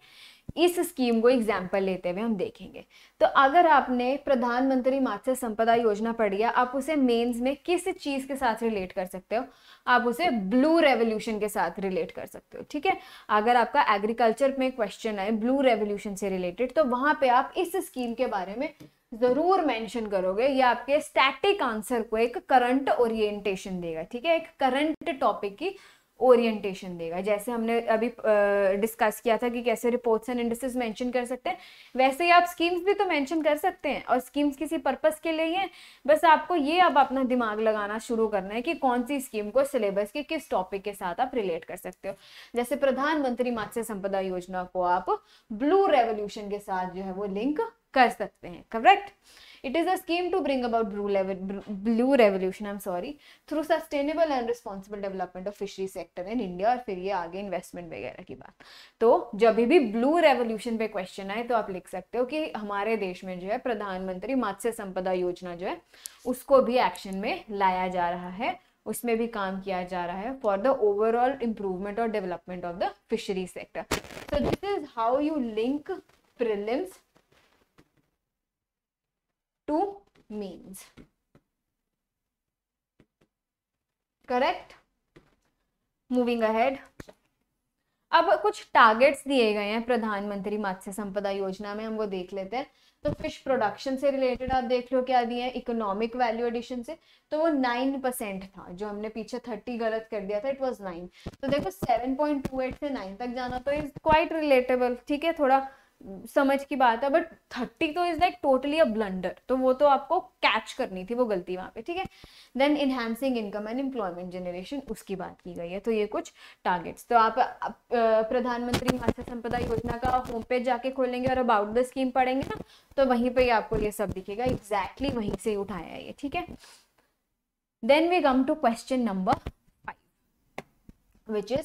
[SPEAKER 1] इस स्कीम को एग्जाम्पल लेते हुए हम देखेंगे तो अगर आपने प्रधानमंत्री मात्स्य संपदा योजना पढ़ी है आप उसे मेंस में किस चीज के साथ रिलेट कर सकते हो आप उसे ब्लू रेवोल्यूशन के साथ रिलेट कर सकते हो ठीक है अगर आपका एग्रीकल्चर में क्वेश्चन आए ब्लू रेवोल्यूशन से रिलेटेड तो वहां पे आप इस स्कीम के बारे में जरूर मेंशन करोगे ये आपके स्टैटिक आंसर को एक करंट ओरिएंटेशन देगा ठीक है एक करंट टॉपिक की ओरिएंटेशन देगा जैसे हमने अभी डिस्कस किया था कि कैसे रिपोर्ट्स एंड इंडस्ट्रीज मेंशन कर सकते हैं वैसे ही आप स्कीम्स भी तो मेंशन कर सकते हैं और स्कीम्स किसी पर्पस के लिए ही हैं बस आपको ये अब अपना दिमाग लगाना शुरू करना है कि कौन सी स्कीम को सिलेबस के किस टॉपिक के साथ आप रिलेट कर सकते हो जैसे प्रधानमंत्री मत्स्य संपदा योजना को आप ब्लू रेवोल्यूशन के साथ जो है वो लिंक कर सकते हैं correct It is a scheme to bring about blue, blue revolution, I'm sorry, through sustainable and responsible development of fishery sector in India aur fir ye aage investment वगैरह की बात तो जब भी blue revolution पे question आए तो आप लिख सकते हो कि हमारे देश में जो है प्रधानमंत्री मत्स्य संपदा योजना जो है उसको भी एक्शन में लाया जा रहा है उसमें भी काम किया जा रहा है फॉर द ओवरऑल इम्प्रूवमेंट और development of the fishery sector so this is how you link prelims to means correct moving ahead अब कुछ टारगेट्स दिए गए हैं प्रधानमंत्री मत्स्य संपदा योजना में हम वो देख लेते हैं तो फिश प्रोडक्शन से रिलेटेड आप देख लो क्या दिए हैं इकोनॉमिक वैल्यू एडिशन से तो वो नाइन परसेंट था जो हमने पीछे थर्टी गलत कर दिया था इट वाज नाइन तो देखो सेवन पॉइंट टू एट से नाइन तक जाना तो इज क्वाइट रिलेटेबल ठीक है थोड़ा समझ की बात है बट थर्टी तो is like totally a blunder तो वो तो आपको कैच करनी थी वो गलती वहां पे ठीक है then enhancing income and employment generation उसकी बात की गई है तो ये कुछ टारगेट्स तो आप, प्रधानमंत्री मत्स्य संपदा योजना का होम पेज जाके खोलेंगे और अबाउट द स्कीम पढ़ेंगे ना तो वहीं पर आपको ये सब दिखेगा एग्जैक्टली exactly वहीं से उठाया ये ठीक है then we come to question number five which is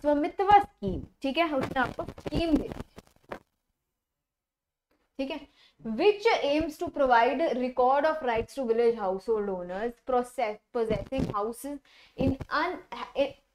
[SPEAKER 1] Svamitva scheme ठीक है उसने आपको स्कीम दे दी ठीक है which aims to provide record of right to village household owners process processing houses in un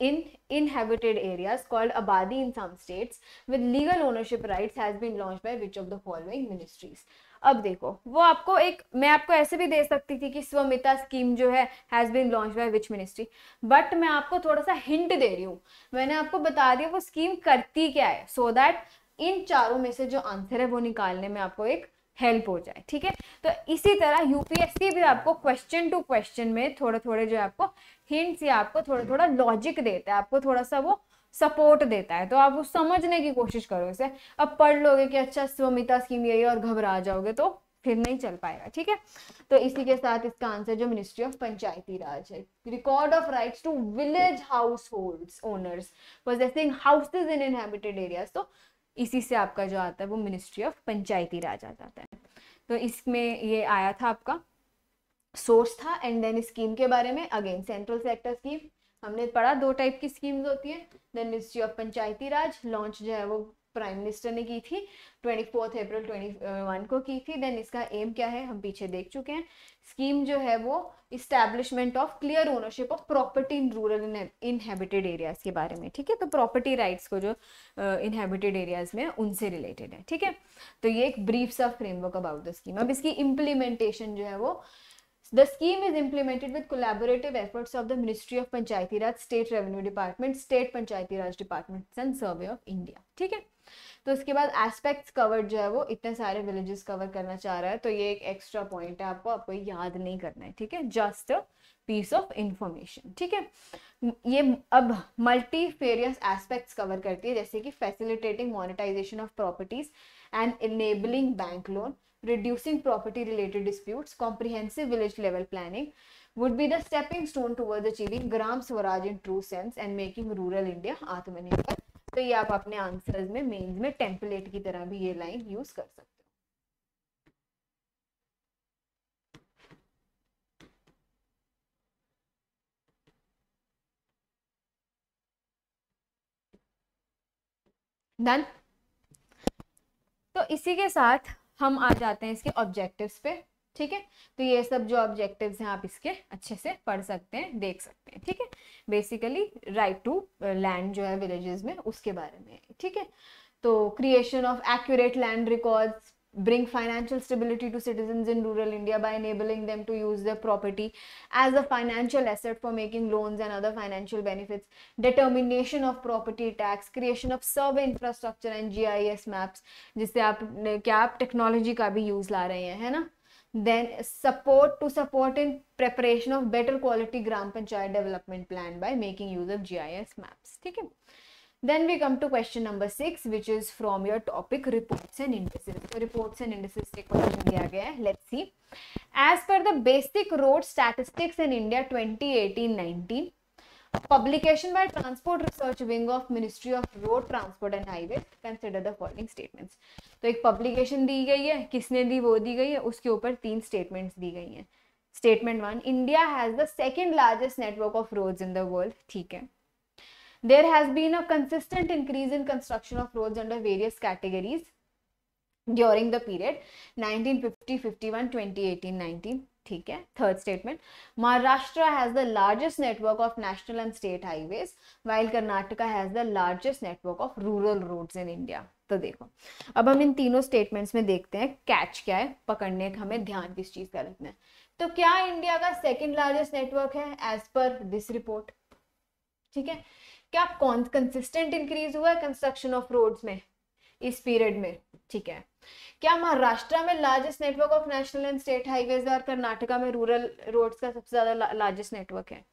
[SPEAKER 1] in inhabited areas called abadi in some states with legal ownership rights has been launch by which of the following ministries अब देखो वो आपको एक मैं आपको ऐसे भी दे सकती थी कि स्वमिता स्कीम जो है has been launch by which ministry but मैं आपको थोड़ा सा हिंट दे रही हूँ मैंने आपको बता दिया वो स्कीम करती क्या है सो so दैट इन चारों में से जो आंसर है वो निकालने में आपको एक हेल्प हो जाए ठीक है तो इसी तरह यूपीएससी भी आपको क्वेश्चन टू क्वेश्चन में थोड़े थोड़े जो आपको हिंट्स या आपको थोड़ा थोड़ा लॉजिक देता है आपको थोड़ा सा वो सपोर्ट देता है तो आप वो समझने की कोशिश करो इसे अब पढ़ लोगे कि अच्छा स्वमिता स्कीम यही और घबरा जाओगे तो फिर नहीं चल पाएगा ठीक है तो इसी के साथ इसका आंसर जो मिनिस्ट्री ऑफ पंचायती राज है record of rights to village household owners possessing houses in inhabited areas तो इसी से आपका जो आता है वो मिनिस्ट्री ऑफ पंचायती राज आ जाता है तो इसमें ये आया था आपका सोर्स था एंड देन स्कीम के बारे में अगेन सेंट्रल सेक्टर स्कीम हमने पढ़ा दो टाइप की स्कीम्स होती है then ministry of Panchayati Raj launch जो है वो प्राइम मिनिस्टर ने की थी twenty fourth April twenty one को की थी देन इसका एम क्या है हम पीछे देख चुके हैं स्कीम जो है वो establishment of clear ownership of property in rural inhabited areas के बारे में ठीक है तो प्रॉपर्टी राइट्स को जो इनहेबिटेड uh, एरियाज में उनसे रिलेटेड है ठीक है तो ये एक ब्रीफ सा फ्रेमवर्क अबाउट द स्कीम अब इसकी इम्प्लीमेंटेशन जो है वो uh, The scheme is implemented with collaborative efforts of the Ministry of Panchayati Raj, State Revenue Department, State Panchayati Raj Departments and Survey of India. ठीक है तो उसके बाद एस्पेक्ट्स कवर्ड जो है वो इतने सारे विलेजेस कवर करना चाह रहा है तो ये एक एक्स्ट्रा पॉइंट है आपको आपको याद नहीं करना है ठीक है जस्ट पीस ऑफ इंफॉर्मेशन ठीक है ये अब मल्टी फेरियस एस्पेक्ट्स कवर करती है जैसे कि facilitating monetization of properties and enabling bank loan reducing property related disputes, comprehensive village level planning would be the stepping stone towards achieving Gram Swaraj in true sense and making rural India Atmanirbhar. तो ये आप अपने answers में mains में template की तरह भी ये लाइन यूज कर सकते हो डन तो इसी के साथ हम आ जाते हैं इसके ऑब्जेक्टिव्स पे ठीक है तो ये सब जो ऑब्जेक्टिव्स हैं आप इसके अच्छे से पढ़ सकते हैं देख सकते हैं ठीक है बेसिकली राइट टू लैंड जो है विलेजेस में उसके बारे में ठीक है तो creation of accurate land records bring financial stability to citizens in rural India by enabling them to use their property as a financial asset for making loans and other financial benefits, determination of property tax, creation of survey infrastructure and GIS maps, जिससे आप क्या आप technology का भी use ला रहे हैं है ना then support to support in preparation of better quality gram panchayat development plan by making use of GIS maps ठीक है Then we come to question number six, which is from your topic reports and indices. So reports and indices से question दिया गया है. Let's see. As per the basic road statistics in India 2018-19, publication by transport research wing of ministry of road transport and highways consider the following statements तो एक publication दी गई है किसने दी वो दी गई है उसके ऊपर तीन statements दी गई हैं statement one india has the second largest network of roads in the world ठीक है there has been a consistent increase in construction of roads under various categories during the period 1950 51 2018 19 ठीक है third statement Maharashtra has the largest network of national and state highway while Karnataka has the largest network of rural road in India तो देखो अब हम इन तीनों statements में देखते हैं कैच क्या है पकड़ने का हमें ध्यान किस चीज का रखना है तो क्या इंडिया का सेकेंड लार्जेस्ट नेटवर्क है एज पर दिस रिपोर्ट ठीक है क्या कंसिस्टेंट इंक्रीज हुआ है कंस्ट्रक्शन ऑफ रोड्स में इस पीरियड में ठीक है क्या महाराष्ट्र में largest network of national and state highways और कर्नाटका में रूरल रोड्स का सबसे ज्यादा लार्जेस्ट नेटवर्क है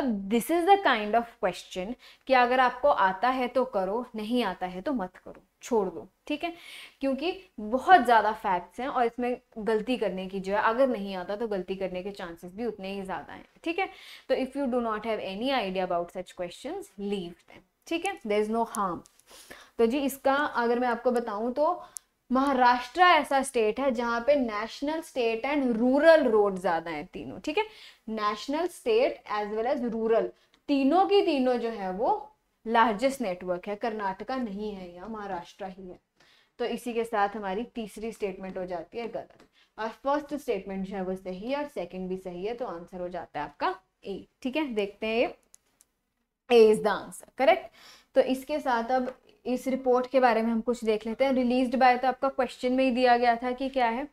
[SPEAKER 1] अब this is the kind of question कि अगर आपको आता है तो करो नहीं आता है तो मत करो छोड़ दो ठीक है क्योंकि बहुत ज़्यादा फैक्ट्स हैं और इसमें गलती करने की जो है अगर नहीं आता तो गलती करने के चांसेस भी उतने ही ज़्यादा हैं ठीक है तो if you do not have any idea about such question leave them ठीक है देर इज़ नो हार्म तो जी इसका अगर मैं आपको बताऊं तो महाराष्ट्र ऐसा स्टेट है जहाँ पे national state and rural road ज़्यादा है तीनों ठीक है national state as well as rural तीनों की तीनों जो है वो लार्जेस्ट नेटवर्क है कर्नाटका नहीं है यहाँ महाराष्ट्र ही है तो इसी के साथ हमारी तीसरी स्टेटमेंट हो जाती है गलत और फर्स्ट स्टेटमेंट जो है वो सही है और सेकंड भी सही है तो आंसर हो जाता है आपका ए ठीक है देखते हैं ये A is the answer correct तो इसके साथ अब इस रिपोर्ट के बारे में हम कुछ देख लेते हैं रिलीज्ड बाय तो आपका क्वेश्चन में ही दिया गया था कि क्या है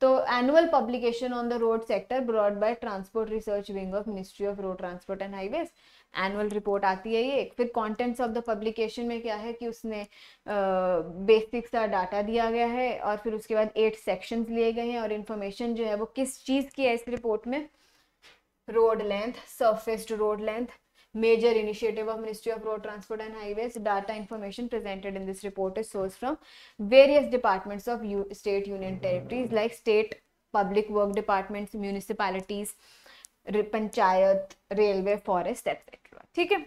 [SPEAKER 1] तो annual publication on the road sector brought by transport research wing of ministry of road transport and highways annual report आती है ये फिर कॉन्टेंट्स ऑफ द पब्लिकेशन में क्या है कि उसने बेसिक सा डाटा दिया गया है और फिर उसके बाद एट सेक्शंस लिए गए हैं और इन्फॉर्मेशन जो है वो किस चीज़ की है इस रिपोर्ट में road length surface road length major initiative of ministry of road transport and highways data information presented in this report is source from various departments of state union territories like state public work departments municipalities panchayat railway forest etcetera ठीक है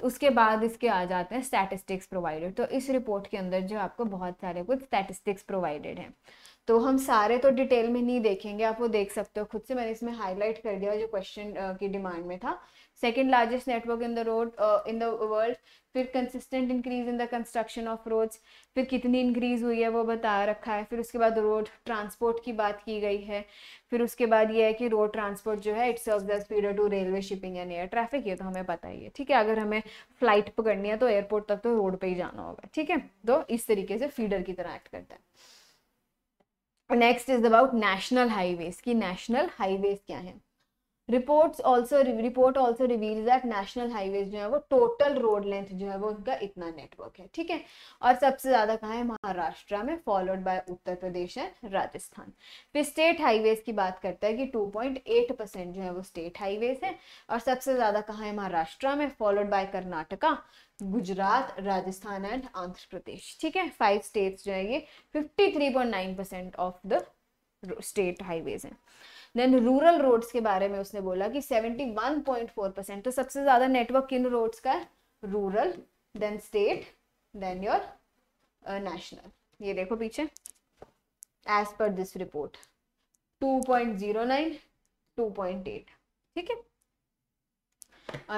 [SPEAKER 1] तो उसके बाद इसके आ जाते हैं statistics provided तो इस रिपोर्ट के अंदर जो आपको बहुत सारे कुछ स्टैटिस्टिक्स प्रोवाइडेड हैं तो हम सारे तो डिटेल में नहीं देखेंगे आप वो देख सकते हो खुद से मैंने इसमें हाईलाइट कर दिया जो क्वेश्चन की डिमांड में था second largest network in the road in the world फिर consistent increase in the construction of roads फिर कितनी इंक्रीज हुई है वो बता रखा है फिर उसके बाद रोड ट्रांसपोर्ट की बात की गई है फिर उसके बाद ये है कि रोड ट्रांसपोर्ट जो है it's serve the feeder to railway shipping and air traffic ये तो हमें पता ही है ठीक है अगर हमें फ्लाइट पकड़नी है तो एयरपोर्ट तक तो रोड पर ही जाना होगा ठीक है तो इस तरीके से फीडर की तरह एक्ट करता है next is about national highways की नेशनल हाईवेज क्या है reports also report also reveal that national highways जो है वो टोटल रोड लेंथ जो है वो उनका इतना नेटवर्क है ठीक है और सबसे ज़्यादा कहाँ है महाराष्ट्र में फॉलोड बाय उत्तर प्रदेश है राजस्थान फिर स्टेट हाईवेज की बात करते हैं कि 2.8 परसेंट जो है वो स्टेट हाईवेज है और सबसे ज़्यादा कहाँ है महाराष्ट्र में followed by Karnataka Gujarat Rajasthan and Andhra Pradesh ठीक है फाइव स्टेट्स जो है ये fifty percent of the state highways हैं देन रूरल रोड्स के बारे में उसने बोला कि 71.4 परसेंट तो सबसे ज़्यादा नेटवर्क किन रोड्स का है rural then state then your national ये देखो पीछे एज पर दिस रिपोर्ट 2.09 2.8 ठीक है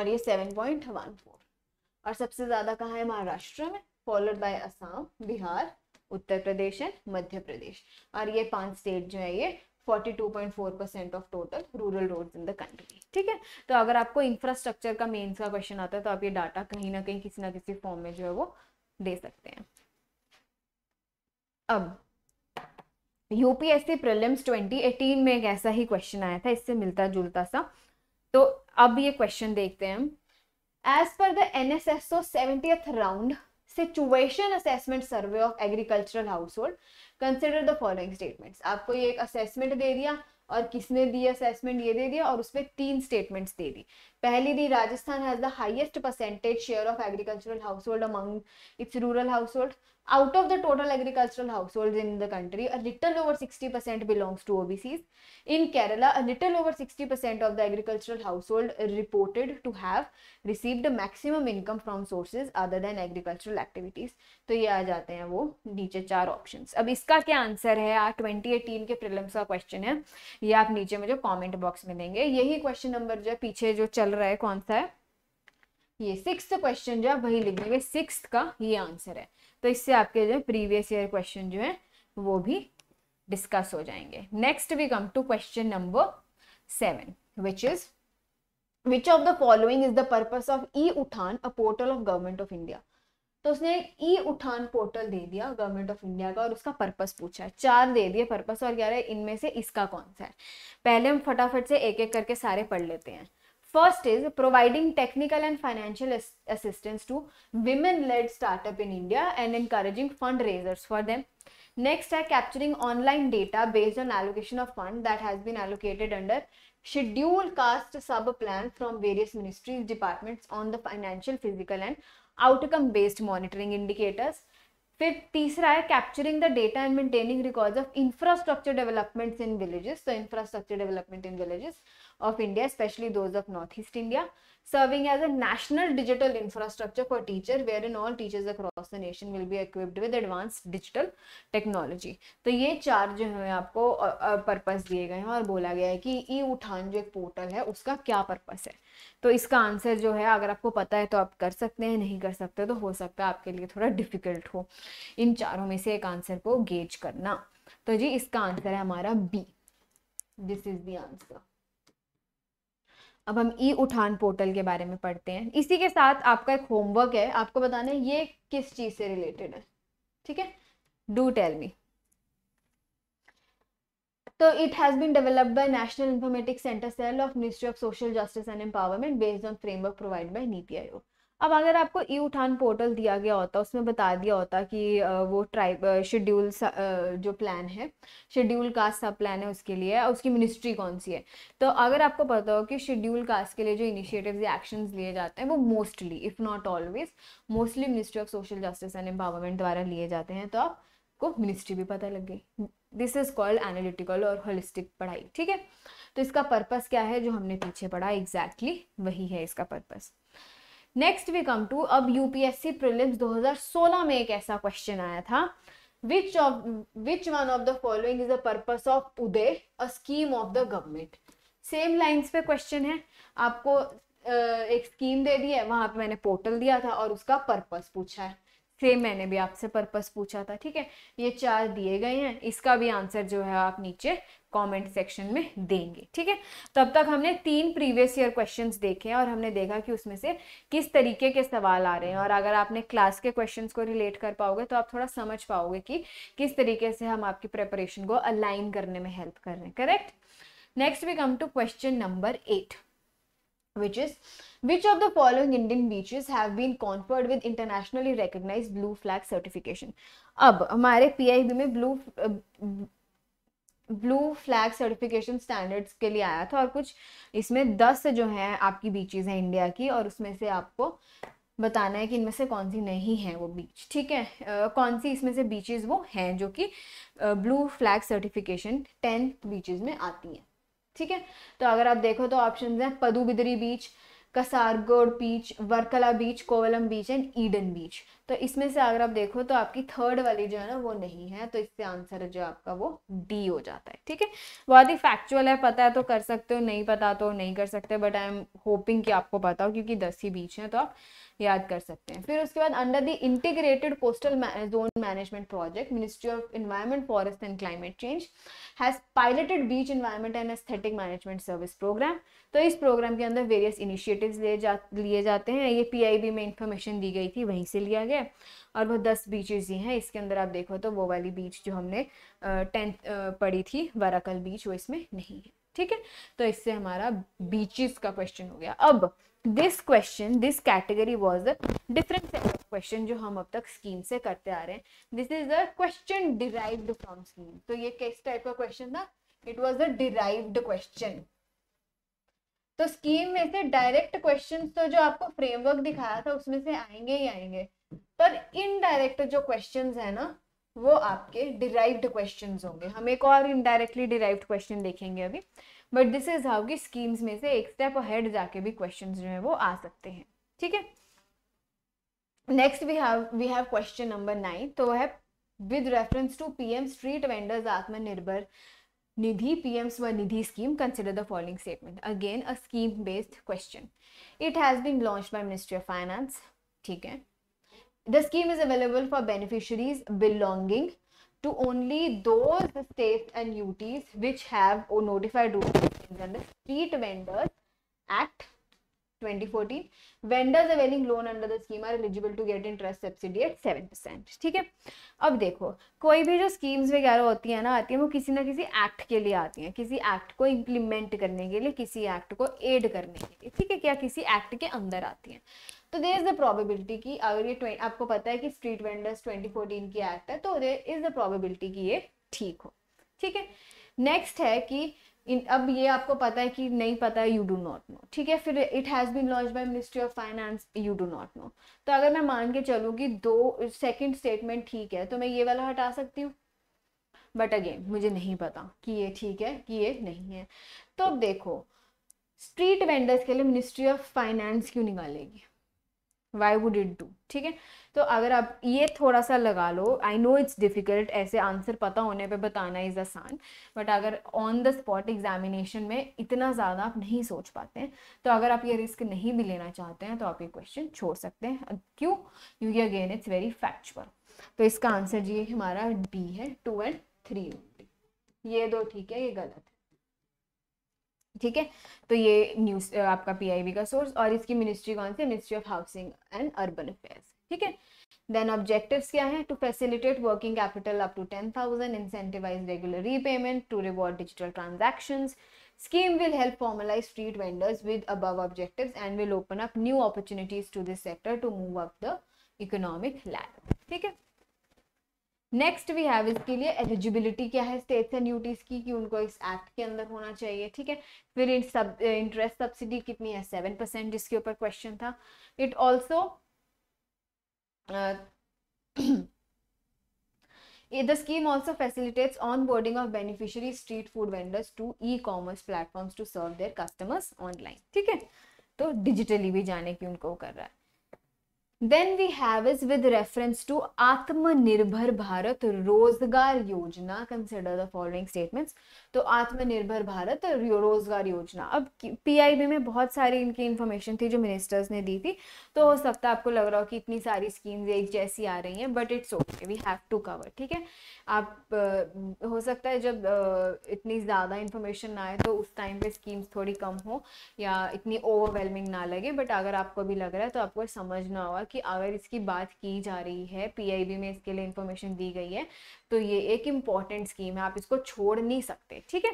[SPEAKER 1] और ये 7.14 और सबसे ज़्यादा कहा है महाराष्ट्र में followed by Assam Bihar Uttar Pradesh and Madhya Pradesh और ये पांच स्टेट जो है ये 42.4 percent of total rural roads in the country ठीक है तो अगर आपको इंफ्रास्ट्रक्चर का मेन्स का क्वेश्चन आता है तो आप ये डाटा कहीं ना कहीं किसी ना किसी फॉर्म में जो है वो दे सकते हैं अब यूपीएससी प्रीलिम्स 2018 में एक ऐसा ही क्वेश्चन आया था इससे मिलता जुलता सा तो अब ये क्वेश्चन देखते हैं as per the N S S O seventy round situation assessment survey of agricultural household consider the following statements आपको ये एक असेसमेंट दे दिया और किसने दी असेसमेंट ये दे दिया और उसमें तीन स्टेटमेंट्स दे दी पहली the Rajasthan has the highest percentage share of agricultural household among its rural household out of the total agricultural households in the country a little over 60% belongs to obcs in kerala a little over 60% of the agricultural household reported to have received a maximum income from sources other than agricultural activities to ye aa jate hain wo niche char options ab iska kya answer hai aa 2018 ke prelims ka question hai ye aap niche mein jo comment box mein denge yahi question number jo piche jo chal raha hai kaun sa hai ये six question जो है वही लिख देंगे six का ये answer है तो इससे आपके जो प्रीवियस ईयर क्वेश्चन जो है वो भी डिस्कस हो जाएंगे next we come to question number seven which is which of the following is the purpose of e Uthaan a portal of government of India तो उसने ई उठान पोर्टल दे दिया गवर्नमेंट ऑफ इंडिया का और उसका पर्पस पूछा है चार दे दिए पर्पस और क्या रहे इनमें से इसका कौन सा है पहले हम फटाफट से एक एक करके सारे पढ़ लेते हैं First is providing technical and financial assistance to women-led startup in India and encouraging fundraisers for them. Next are capturing online data based on allocation of fund that has been allocated under scheduled cast sub plan from various ministries departments on the financial, physical and outcome based monitoring indicators. Fifth, third is capturing the data and maintaining records of infrastructure developments in villages. So, infrastructure development in villages. of India, especially those of Northeast India, serving as a national digital infrastructure for teacher, wherein all teachers across the nation will be equipped with advanced digital technology. to ye char jo hai aapko purpose diye gaye hain aur bola gaya hai ki e uthan jo ek portal hai uska kya purpose hai to iska answer jo hai agar aapko pata hai to aap kar sakte hain nahi kar sakte to ho sakta hai aapke liye thoda difficult ho in charon mein se ek answer ko gauge karna to ji iska answer hai hamara b this is the answer अब हम ई उठान portal के बारे में पढ़ते हैं इसी के साथ आपका एक होमवर्क है आपको बताना है ये किस चीज से रिलेटेड है ठीक है डू टेल मी तो it has been developed by national informatics centre cell of ministry of social justice and empowerment based on framework provide by NITI Aayog अब अगर आपको ई उठान पोर्टल दिया गया होता उसमें बता दिया होता कि वो ट्राइब शेड्यूल जो प्लान है शेड्यूल कास्ट सब प्लान है उसके लिए और उसकी मिनिस्ट्री कौन सी है तो अगर आपको पता हो कि शेड्यूल कास्ट के लिए जो इनिशिएटिव या एक्शन लिए जाते हैं वो mostly if not always mostly ministry of social justice and empowerment द्वारा लिए जाते हैं तो आपको मिनिस्ट्री भी पता लग गई दिस इज़ कॉल्ड एनालिटिकल और होलिस्टिक पढ़ाई ठीक है तो इसका पर्पस क्या है जो हमने पीछे पढ़ा एग्जैक्टली exactly वही है इसका purpose next we come to अब यूपीएससी प्रिलिम्स 2016 में एक ऐसा क्वेश्चन आया था which of which one of the following is the purpose of UDAY a scheme of the government same lines पे क्वेश्चन है आपको एक स्कीम दे दी है वहां पे मैंने पोर्टल दिया था और उसका पर्पस पूछा है सेम मैंने भी आपसे पर्पस पूछा था ठीक है ये चार दिए गए हैं इसका भी आंसर जो है आप नीचे कमेंट सेक्शन में देंगे ठीक है तब तक हमने तीन प्रीवियस ईयर क्वेश्चंस देखे हैं और हमने देखा कि उसमें से किस तरीके के सवाल आ रहे हैं और अगर आपने क्लास के क्वेश्चंस को रिलेट कर पाओगे तो आप थोड़ा समझ पाओगे कि किस तरीके से हम आपकी प्रेपरेशन को अलाइन करने में हेल्प कर रहे हैं correct next we come to question number eight which is which of the following Indian beaches have been conferred with internationally recognized blue flag certification? ab hamare pib mein blue uh, blue flag certification standards के लिए आया था और कुछ इसमें दस जो हैं आपकी बीचेज हैं इंडिया की और उसमें से आपको बताना है कि इनमें से कौन सी नहीं है वो बीच ठीक है uh, कौन सी इसमें से बीचेज वो हैं जो कि blue flag certification ten beaches में आती हैं ठीक है तो अगर आप देखो तो ऑप्शन हैं Padubidri beach Kasaragod beach Varkala beach Kovalam beach and Eden beach तो इसमें से अगर आप देखो तो आपकी थर्ड वाली जो है ना वो नहीं है तो इससे आंसर जो आपका वो डी हो जाता है ठीक है बहुत ही फैक्चुअल है पता है तो कर सकते हो नहीं पता तो नहीं कर सकते बट आई एम होपिंग कि आपको पता हो क्योंकि दस ही बीच हैं तो आप याद कर सकते हैं फिर उसके बाद under the integrated coastal zone management project ministry of environment forest and climate change has piloted beach environment and aesthetic management service programme तो इस प्रोग्राम के अंदर वेरियस इनिशिएटिव्स लिए जा लिए जाते हैं ये पीआईबी में इंफॉर्मेशन दी गई थी वहीं से लिया गया और वह दस बीचेज ही हैं इसके अंदर आप देखो तो वो वाली बीच जो हमने टेंथ पढ़ी थी वराकल बीच वो इसमें नहीं है ठीक है तो इससे हमारा बीचेस का क्वेश्चन हो गया अब this question this category was the different set of question जो हम अब तक स्कीम से करते आ रहे हैं this is the question derived from scheme तो ये किस टाइप का क्वेश्चन था it was a derived question तो स्कीम में से डायरेक्ट क्वेश्चन तो जो आपको फ्रेमवर्क दिखाया था उसमें से आएंगे ही आएंगे पर इनडायरेक्ट जो क्वेश्चन है ना वो आपके डिराइव्ड क्वेश्चन होंगे हम एक और इनडायरेक्टली डिराइव्ड क्वेश्चन देखेंगे अभी बट दिस इज हाउ की स्कीम्स में से एक स्टेप हेड जाके भी क्वेश्चन जो है वो आ सकते हैं ठीक है next we have we have question number nine तो वह with reference to PM street vendors Atmanirbhar Nidhi PM SVANidhi scheme consider the following statement again a scheme based question it has been launch by ministry of finance ठीक है the scheme is available for beneficiaries belonging to only those states and UTs which have or notified rules and the street vendors act 2014 vendors availing loan under the scheme are eligible to get interest subsidy at 7% ठीक है अब देखो कोई भी जो schemes वगैरह होती है ना आती है वो किसी ना किसी एक्ट के लिए आती है किसी एक्ट को इम्प्लीमेंट करने के लिए किसी एक्ट को एड करने के लिए ठीक है क्या किसी एक्ट के अंदर आती है तो देर इज द प्रोबेबिलिटी की अगर ये आपको पता है कि स्ट्रीट वेंडर्स 2014 की एक्ट है तो देर इज द प्रोबेबिलिटी की ये ठीक हो ठीक है नेक्स्ट है कि इन अब ये आपको पता है कि नहीं पता है यू डू नॉट नो ठीक है फिर it has been launch by ministry of finance you do not know तो अगर मैं मान के चलूँ कि दो सेकंड स्टेटमेंट ठीक है तो मैं ये वाला हटा सकती हूँ बट अगेन मुझे नहीं पता कि ये ठीक है कि ये नहीं है तो अब देखो स्ट्रीट वेंडर्स के लिए मिनिस्ट्री ऑफ फाइनेंस क्यों निकालेगी वाई वुड इट डू ठीक है तो अगर आप ये थोड़ा सा लगा लो आई नो इट्स डिफ़िकल्ट ऐसे आंसर पता होने पे बताना इज़ आसान बट अगर ऑन द स्पॉट एग्जामिनेशन में इतना ज़्यादा आप नहीं सोच पाते हैं तो अगर आप ये रिस्क नहीं भी लेना चाहते हैं तो आप ये क्वेश्चन छोड़ सकते हैं क्यों क्योंकि अगेन इट्स वेरी फैक्चुअल तो इसका आंसर जी हमारा डी है टू एंड थ्री ये दो ठीक है ये गलत है ठीक है तो ये न्यूज़ आपका पीआईबी का सोर्स और इसकी मिनिस्ट्री कौन सी ministry of housing and urban affairs ठीक है देन ऑब्जेक्टिव्स क्या है to facilitate working capital up to ten thousand incentivise regular repayment to reward digital transaction scheme will help formalise street vendors with अब objective and will open up new opportunities to this sector to move up the economic land ठीक है next we have इसके लिए eligibility क्या है states and UTs की कि उनको इस एक्ट के अंदर होना चाहिए ठीक है फिर इन सब इंटरेस्ट सब्सिडी कितनी है सेवन परसेंट जिसके ऊपर क्वेश्चन था it also scheme scheme facilitates onboarding of beneficiary street food vendors to e commerce platform to serve their customers online ठीक है तो डिजिटली भी जाने की उनको कर रहा है then we have is with reference to Atmanirbhar Bharat रोजगार योजना कंसिडर द फॉलोइंग स्टेटमेंट्स तो आत्मनिर्भर भारत रोजगार योजना अब पीआईबी में बहुत सारी इनकी इन्फॉर्मेशन थी जो मिनिस्टर्स ने दी थी तो हो सकता है आपको लग रहा हो कि इतनी सारी स्कीम्स एक जैसी आ रही हैं but it's okay we have to cover ठीक है आप आ, हो सकता है जब आ, इतनी ज़्यादा इन्फॉर्मेशन ना आए तो उस टाइम पे स्कीम्स थोड़ी कम हो या इतनी ओवरवेलमिंग ना लगे बट अगर आपको भी लग रहा है तो आपको समझना होगा कि अगर इसकी बात की जा रही है पीआईबी में इसके लिए इन्फॉर्मेशन दी गई है तो ये एक इम्पॉर्टेंट स्कीम है आप इसको छोड़ नहीं सकते ठीक है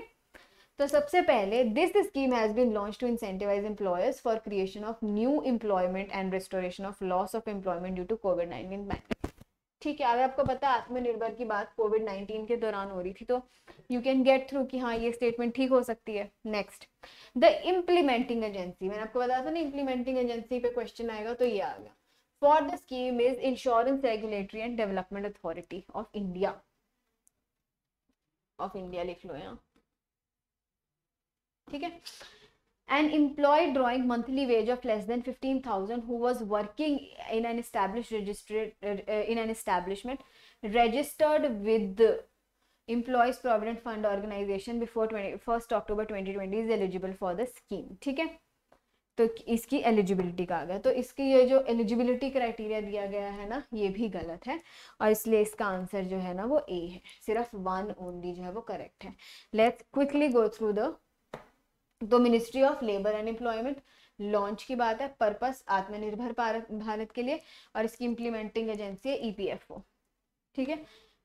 [SPEAKER 1] तो सबसे पहले this scheme has been launch to incentivise employers for creation of new employment and restoration of loss of employment due to covid nineteen pandemic ठीक है अगर आपको पता है आत्मनिर्भर की बात कोविड नाइनटीन के दौरान हो रही थी तो यू कैन गेट थ्रू कि हाँ ये स्टेटमेंट ठीक हो सकती है नेक्स्ट द इम्प्लीमेंटिंग एजेंसी मैंने आपको बताया था ना इम्प्लीमेंटिंग एजेंसी पे क्वेश्चन आएगा तो ये आ गया for the scheme is insurance regulatory and development authority of India of India लिख लो यहाँ ठीक है an employee drawing monthly wage of less than 15000 who was working in an established registered uh, in an establishment registered with the employees provident fund organization before 20, 1st october 2020 is eligible for the scheme ठीक है तो इसकी eligibility का आ गया तो इसकी ये जो एलिजिबिलिटी क्राइटेरिया दिया गया है ना ये भी गलत है और इसलिए इसका आंसर जो है ना वो ए है सिर्फ वन ओनली जो है वो करेक्ट है let's quickly go through the तो ministry of labour and employment launch की बात है पर्पस आत्मनिर्भर भारत के लिए और इसकी इम्प्लीमेंटिंग एजेंसी है ईपीएफओ e ठीक है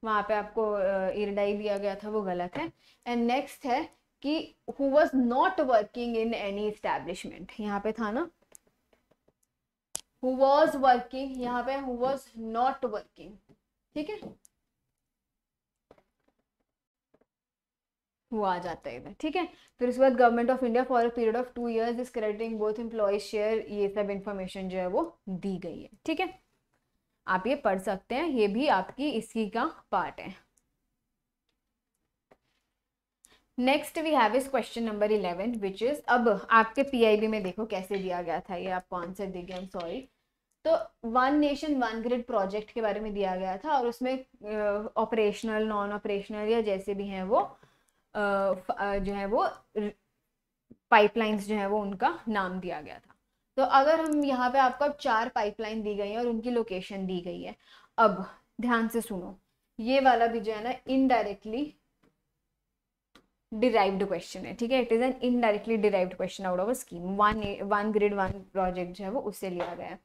[SPEAKER 1] वहां पे आपको इरडाई दिया गया था वो गलत है एंड नेक्स्ट है कि who was not working in any establishment यहाँ पे था ना हु वॉज वर्किंग यहाँ पे हु वॉज नॉट वर्किंग ठीक है आ जाता है इधर ठीक है फिर उसके बाद government of India for a period of two years is crediting both employ share ये सब इन्फॉर्मेशन जो है वो दी गई है ठीक है आप ये पढ़ सकते हैं ये भी आपकी इसी का पार्ट है next we have is question number eleven which is अब आपके पीआईबी में देखो कैसे दिया गया था ये आपको आंसर दे गया सॉरी तो one nation one grid project के बारे में दिया गया था और उसमें ऑपरेशनल नॉन ऑपरेशनल या जैसे भी हैं वो जो है वो पाइपलाइंस जो है वो उनका नाम दिया गया था तो अगर हम यहाँ पे आपको चार पाइपलाइन दी गई है और उनकी लोकेशन दी गई है अब ध्यान से सुनो ये वाला भी जो है ना इनडायरेक्टली डिराइव्ड क्वेश्चन है ठीक है it is an indirectly derived question out of scheme one one grid one project जो है वो उससे लिया गया है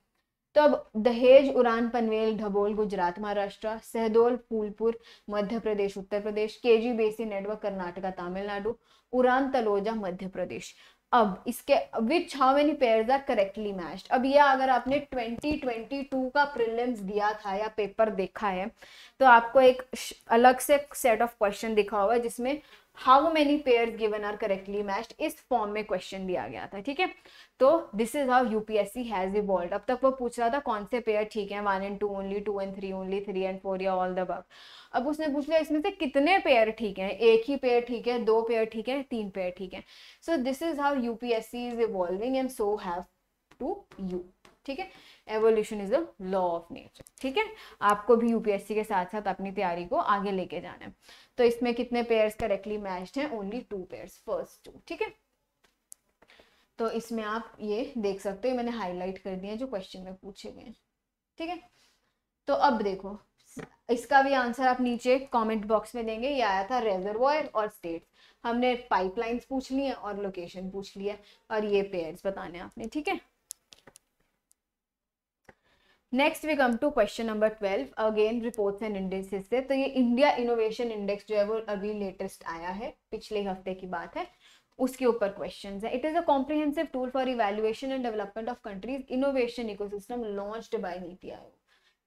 [SPEAKER 1] तो अब Dahej Uran Panvel Dabhol Gujarat Maharashtra Shahdol Phulpur Madhya Pradesh Uttar Pradesh KG basin network Karnataka Tamil Nadu Uran Taloja Madhya Pradesh अब इसके which how many pair are correctly matched अब ये अगर आपने 2022 का प्रिलिम्स दिया था या पेपर देखा है तो आपको एक अलग से सेट ऑफ क्वेश्चन दिखा होगा जिसमें how many pair given are correctly matched इस फॉर्म में क्वेश्चन दिया गया था ठीक है तो this is how UPSC has evolve अब तक वो पूछ रहा था कौन से पेयर ठीक है one and two only two and three only three and four या ऑल द बग अब उसने पूछ लिया इसमें से कितने पेयर ठीक हैं एक ही पेयर ठीक है दो पेयर ठीक है तीन पेयर ठीक है so this is how UPSC is evolving and so have to you ठीक है evolution is a law of nature ठीक है आपको भी यूपीएससी के साथ साथ अपनी तैयारी को आगे लेके जाना है तो इसमें कितने पेयर्स करेक्टली मैच्ड हैं only two pairs first two ठीक है तो इसमें आप ये देख सकते हो मैंने हाईलाइट कर दिया जो क्वेश्चन में पूछे गए ठीक है तो अब देखो इसका भी आंसर आप नीचे कमेंट बॉक्स में देंगे ये आया था रेजरवॉयर और स्टेट हमने पाइपलाइंस पूछ ली है और लोकेशन पूछ ली है और ये पेयर्स बताने आपने ठीक है next we come to question number twelve again reports and indexes से तो ये इंडिया इनोवेशन इंडेक्स जो है वो अभी लेटेस्ट आया है पिछले हफ्ते की बात है उसके ऊपर क्वेश्चन है it is a comprehensive tool for evaluation and development of countries innovation ecosystem launched by NITI Aayog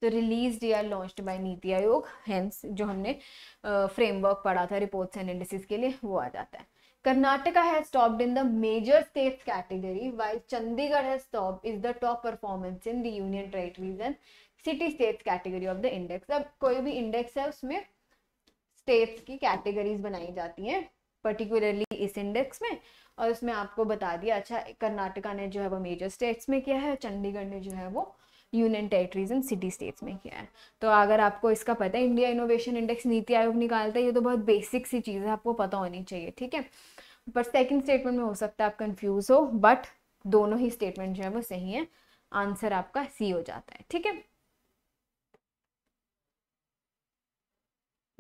[SPEAKER 1] तो रिलीज या लॉन्च बाय नीति आयोग हेंस जो हमने फ्रेमवर्क uh, पढ़ा था रिपोर्ट्स एंड इंडेसिस के लिए वो आ जाता है Karnataka has topped in the major states category while Chandigarh has topped is the top performance in the union territories and city states category of the index. अब कोई भी index है उसमें states की categories बनाई जाती हैं पर्टिकुलरली इस इंडेक्स में और उसमें आपको बता दिया अच्छा कर्नाटका ने जो है वो मेजर स्टेट्स में किया है चंडीगढ़ ने जो है वो union territories and city states में किया है तो अगर आपको इसका पता है इंडिया इनोवेशन इंडेक्स नीति आयोग निकालता है ये तो बहुत बेसिक सी चीज़ है आपको पता होनी चाहिए ठीक है पर सेकेंड स्टेटमेंट में हो सकता है आप कन्फ्यूज हो बट दोनों ही स्टेटमेंट जो है वो सही है आंसर आपका सी हो जाता है ठीक है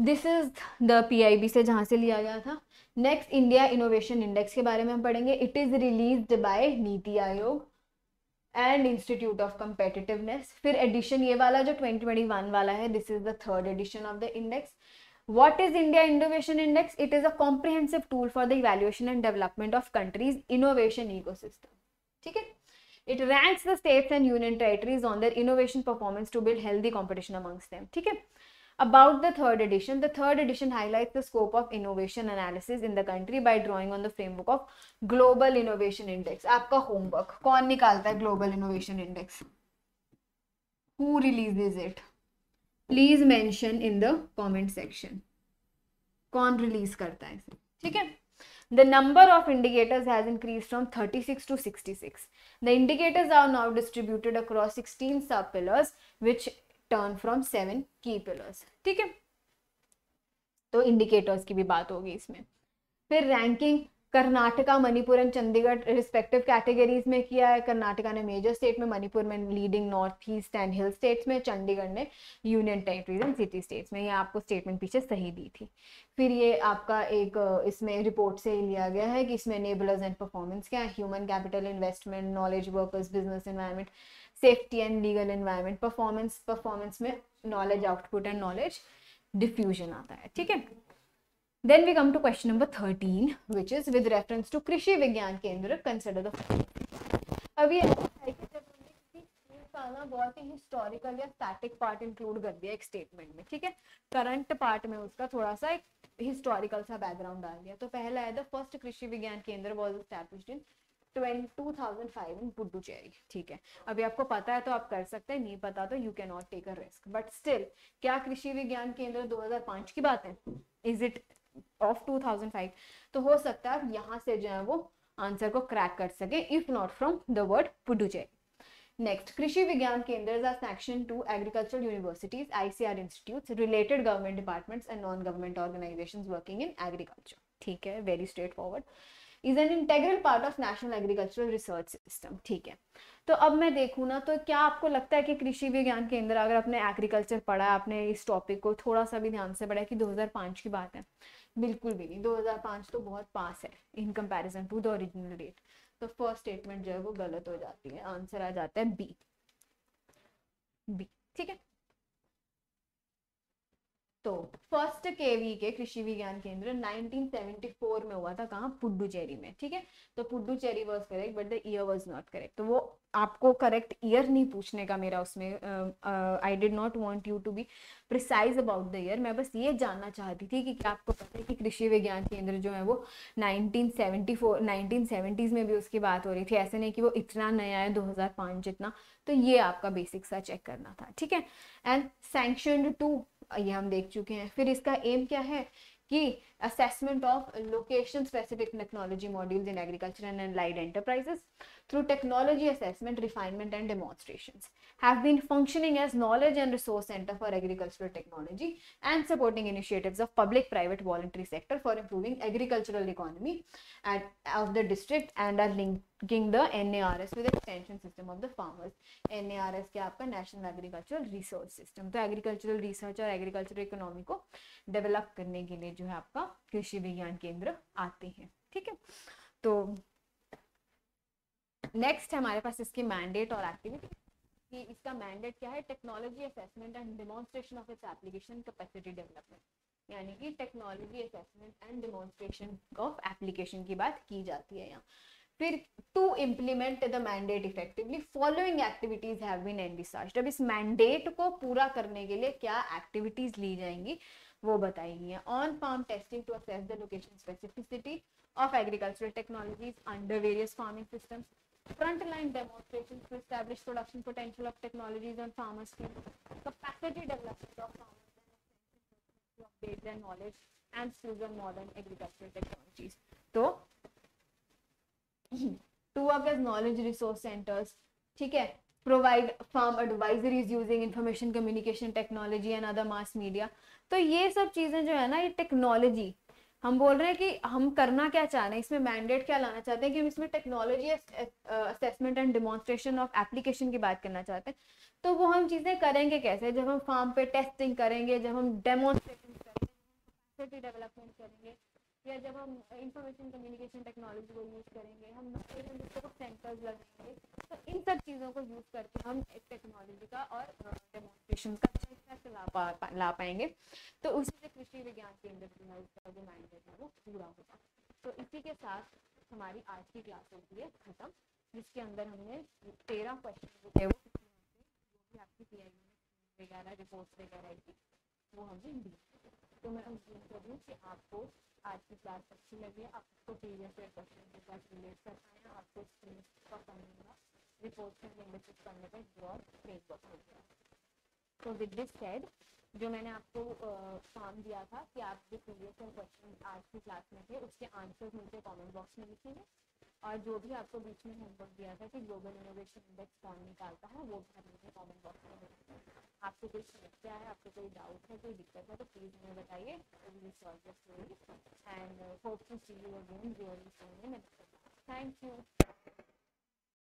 [SPEAKER 1] दिस इज द बी से जहाँ से लिया गया था नेक्स्ट इंडिया इनोवेशन इंडेक्स के बारे में हम पढ़ेंगे इट इज़ रिलीज बाय नीति आयोग एंड इंस्टीट्यूट ऑफ कम्पेटिटिवनेस फिर एडिशन ये वाला जो 2021 वाला है this is the third edition of the index what is India innovation index it is a comprehensive tool for the evaluation and development of countries innovation eco ठीक है it ranks the states and union territories on their innovation performance to build healthy competition amongst them ठीक है About the third edition, the third edition highlights the scope of innovation analysis in the country by drawing on the framework of Global Innovation Index. आपका homework कौन निकालता है Global Innovation Index? Who releases it? Please mention in the comment section. कौन release करता है इसे? ठीक है? The number of indicators has increased from 36 to 66. The indicators are now distributed across 16 sub-pillars which turn from seven key pillars ठीक है तो indicators की भी बात होगी इसमें फिर ranking Karnataka Manipur and Chandigarh respective categories में किया है कर्नाटका ने मेजर स्टेट में मणिपुर में leading north east and hill states में चंडीगढ़ ने union territories and city states में ये आपको स्टेटमेंट पीछे सही दी थी फिर ये आपका एक इसमें रिपोर्ट से लिया गया है कि इसमें नेबलर्स एंड परफॉर्मेंस क्या है human capital investment knowledge workers business environment safety and legal environment performance performance में knowledge output and knowledge diffusion आता है ठीक है then we come to question number thirteen which is with reference to Krishi Vigyan Kendra consider the अभी बहुत ही historical या static part include कर दिया एक स्टेटमेंट में ठीक है करंट पार्ट में उसका थोड़ा सा एक हिस्टोरिकल सा बैकग्राउंड डाल दिया तो पहला है the first Krishi Vigyan Kendra was established in 2005 in Puducherry आपको पता है तो आप कर सकते हैं नहीं पता तो you can not take still क्या कृषि विज्ञान केंद्र 2005 की बात है इज इट ऑफ 2005 तो हो सकता है यहां से जो है वो आंसर को क्रैक कर सके if not from the word Puducherry next Krishi Vigyan Kendra universities ICAR institute related government departments and non government organisation working in agriculture ठीक है very straightforward is an integral part of national agricultural research system ठीक है तो अब मैं देखूँ ना तो क्या आपको लगता है कि कृषि विज्ञान केंद्र अगर आपने एग्रीकल्चर पढ़ा है आपने इस टॉपिक को थोड़ा सा भी ध्यान से पढ़ा कि 2005 की बात है बिल्कुल भी नहीं 2005 तो बहुत पास है in comparison to the original date तो फर्स्ट स्टेटमेंट जो है वो गलत हो जाती है आंसर आ जाता है बी बी ठीक है तो फर्स्ट केवी के कृषि विज्ञान केंद्र 1974 में हुआ था कहा पुडुचेरी में ठीक है तो Puducherry was correct but the year was not correct तो वो आपको करेक्ट ईयर नहीं पूछने का मेरा उसमें I did not want you to be precise about the year मैं बस ये जानना चाहती थी कि क्या आपको पता है कि कृषि विज्ञान केंद्र जो है वो 1974 1970s में भी उसकी बात हो रही थी ऐसे नहीं कि वो इतना नया है 2005 जितना तो ये आपका बेसिक सा चेक करना था ठीक है एंड सैंक्शन टू ये हम देख चुके हैं फिर इसका एम क्या है कि assessment of location specific technology modules in agriculture and and allied enterprises through technology assessment, refinement and demonstrations have been functioning as knowledge and resource center for agricultural technology and supporting initiatives of public private voluntary sector for improving agricultural economy at, of the district and are linking the NARS with extension system of the farmers. NARS क्या aapka National Agricultural Research System तो agricultural research or agricultural economy ko develop karne ke liye jo hai aapka krishi vigyan kendra aate hain theek hai to next हमारे पास इसकी mandate और activity कि इसका mandate क्या है technology assessment and demonstration of its application capacity development यानी कि technology assessment and demonstration of application की बात की जाती है यहाँ फिर to implement the mandate effectively following activities have been envisaged अब इस मैंडेट को पूरा करने के लिए क्या एक्टिविटीज ली जाएंगी वो बताई गई है on farm testing to assess the location specificity of agricultural technologies under various farming systems frontline demonstrations to establish production potential of technologies on farmers' field, capacity development of farmers to update their knowledge and skills on modern agricultural technologies. so to work as knowledge resource centers, ठीक है provide farm advisories using information communication technology and other mass media. तो ये सब चीज़ें जो है ना ये technology हम बोल रहे हैं कि हम करना क्या चाह रहे हैं इसमें मैंडेट क्या लाना चाहते हैं कि हम इसमें technology assessment and demonstration of application की बात करना चाहते हैं तो वो हम चीज़ें करेंगे कैसे जब हम फार्म पे टेस्टिंग करेंगे जब हम डेमोन्स्ट्रेशन करेंगे डेवलपमेंट करेंगे या जब हम इंफॉर्मेशन कम्युनिकेशन टेक्नोलॉजी को यूज़ करेंगे हम रिसोर्स सेंटर्स लगाएंगे तो इन सब चीज़ों को यूज़ करके हम टेक्नोलॉजी का और डेमोस्ट्रेशन का अच्छा ला पा ला पाएंगे तो उसी से कृषि विज्ञान के अंदर जो है उसका जो माइंड है वो पूरा होगा तो इसी के साथ हमारी आज की क्लास होती है ख़त्म जिसके अंदर हमने तेरह क्वेश्चन जो थे वो आपकी पी वगैरह रिपोर्ट वगैरह की वो हमने दी तो मैं उम्मीद करूँ कि आपको आज की क्लास अच्छी लगी आपको प्रीवियस ईयर क्वेश्चन के साथ रिलेट करना है आपको स्क्रीन पर समझना रिपोर्ट से रिलेटेड करने का जॉब फ्रेमवर्क हो गया तो विद दिस सेड जो मैंने आपको काम दिया था कि आप जो प्रीवियस ईयर क्वेश्चन आज की क्लास में थे उसके आंसर मुझे कमेंट बॉक्स में लिखेंगे और जो भी आपको बीच में होमवर्क दिया था कि ग्लोबल इनोवेशन इंडेक्स कौन निकालता है वो भी आप मुझे कॉमेंट बॉक्स में हैं आपको कोई समस्या है आपको कोई डाउट है कोई दिक्कत है तो प्लीज़ हमें बताइए and hope to see you again really thank you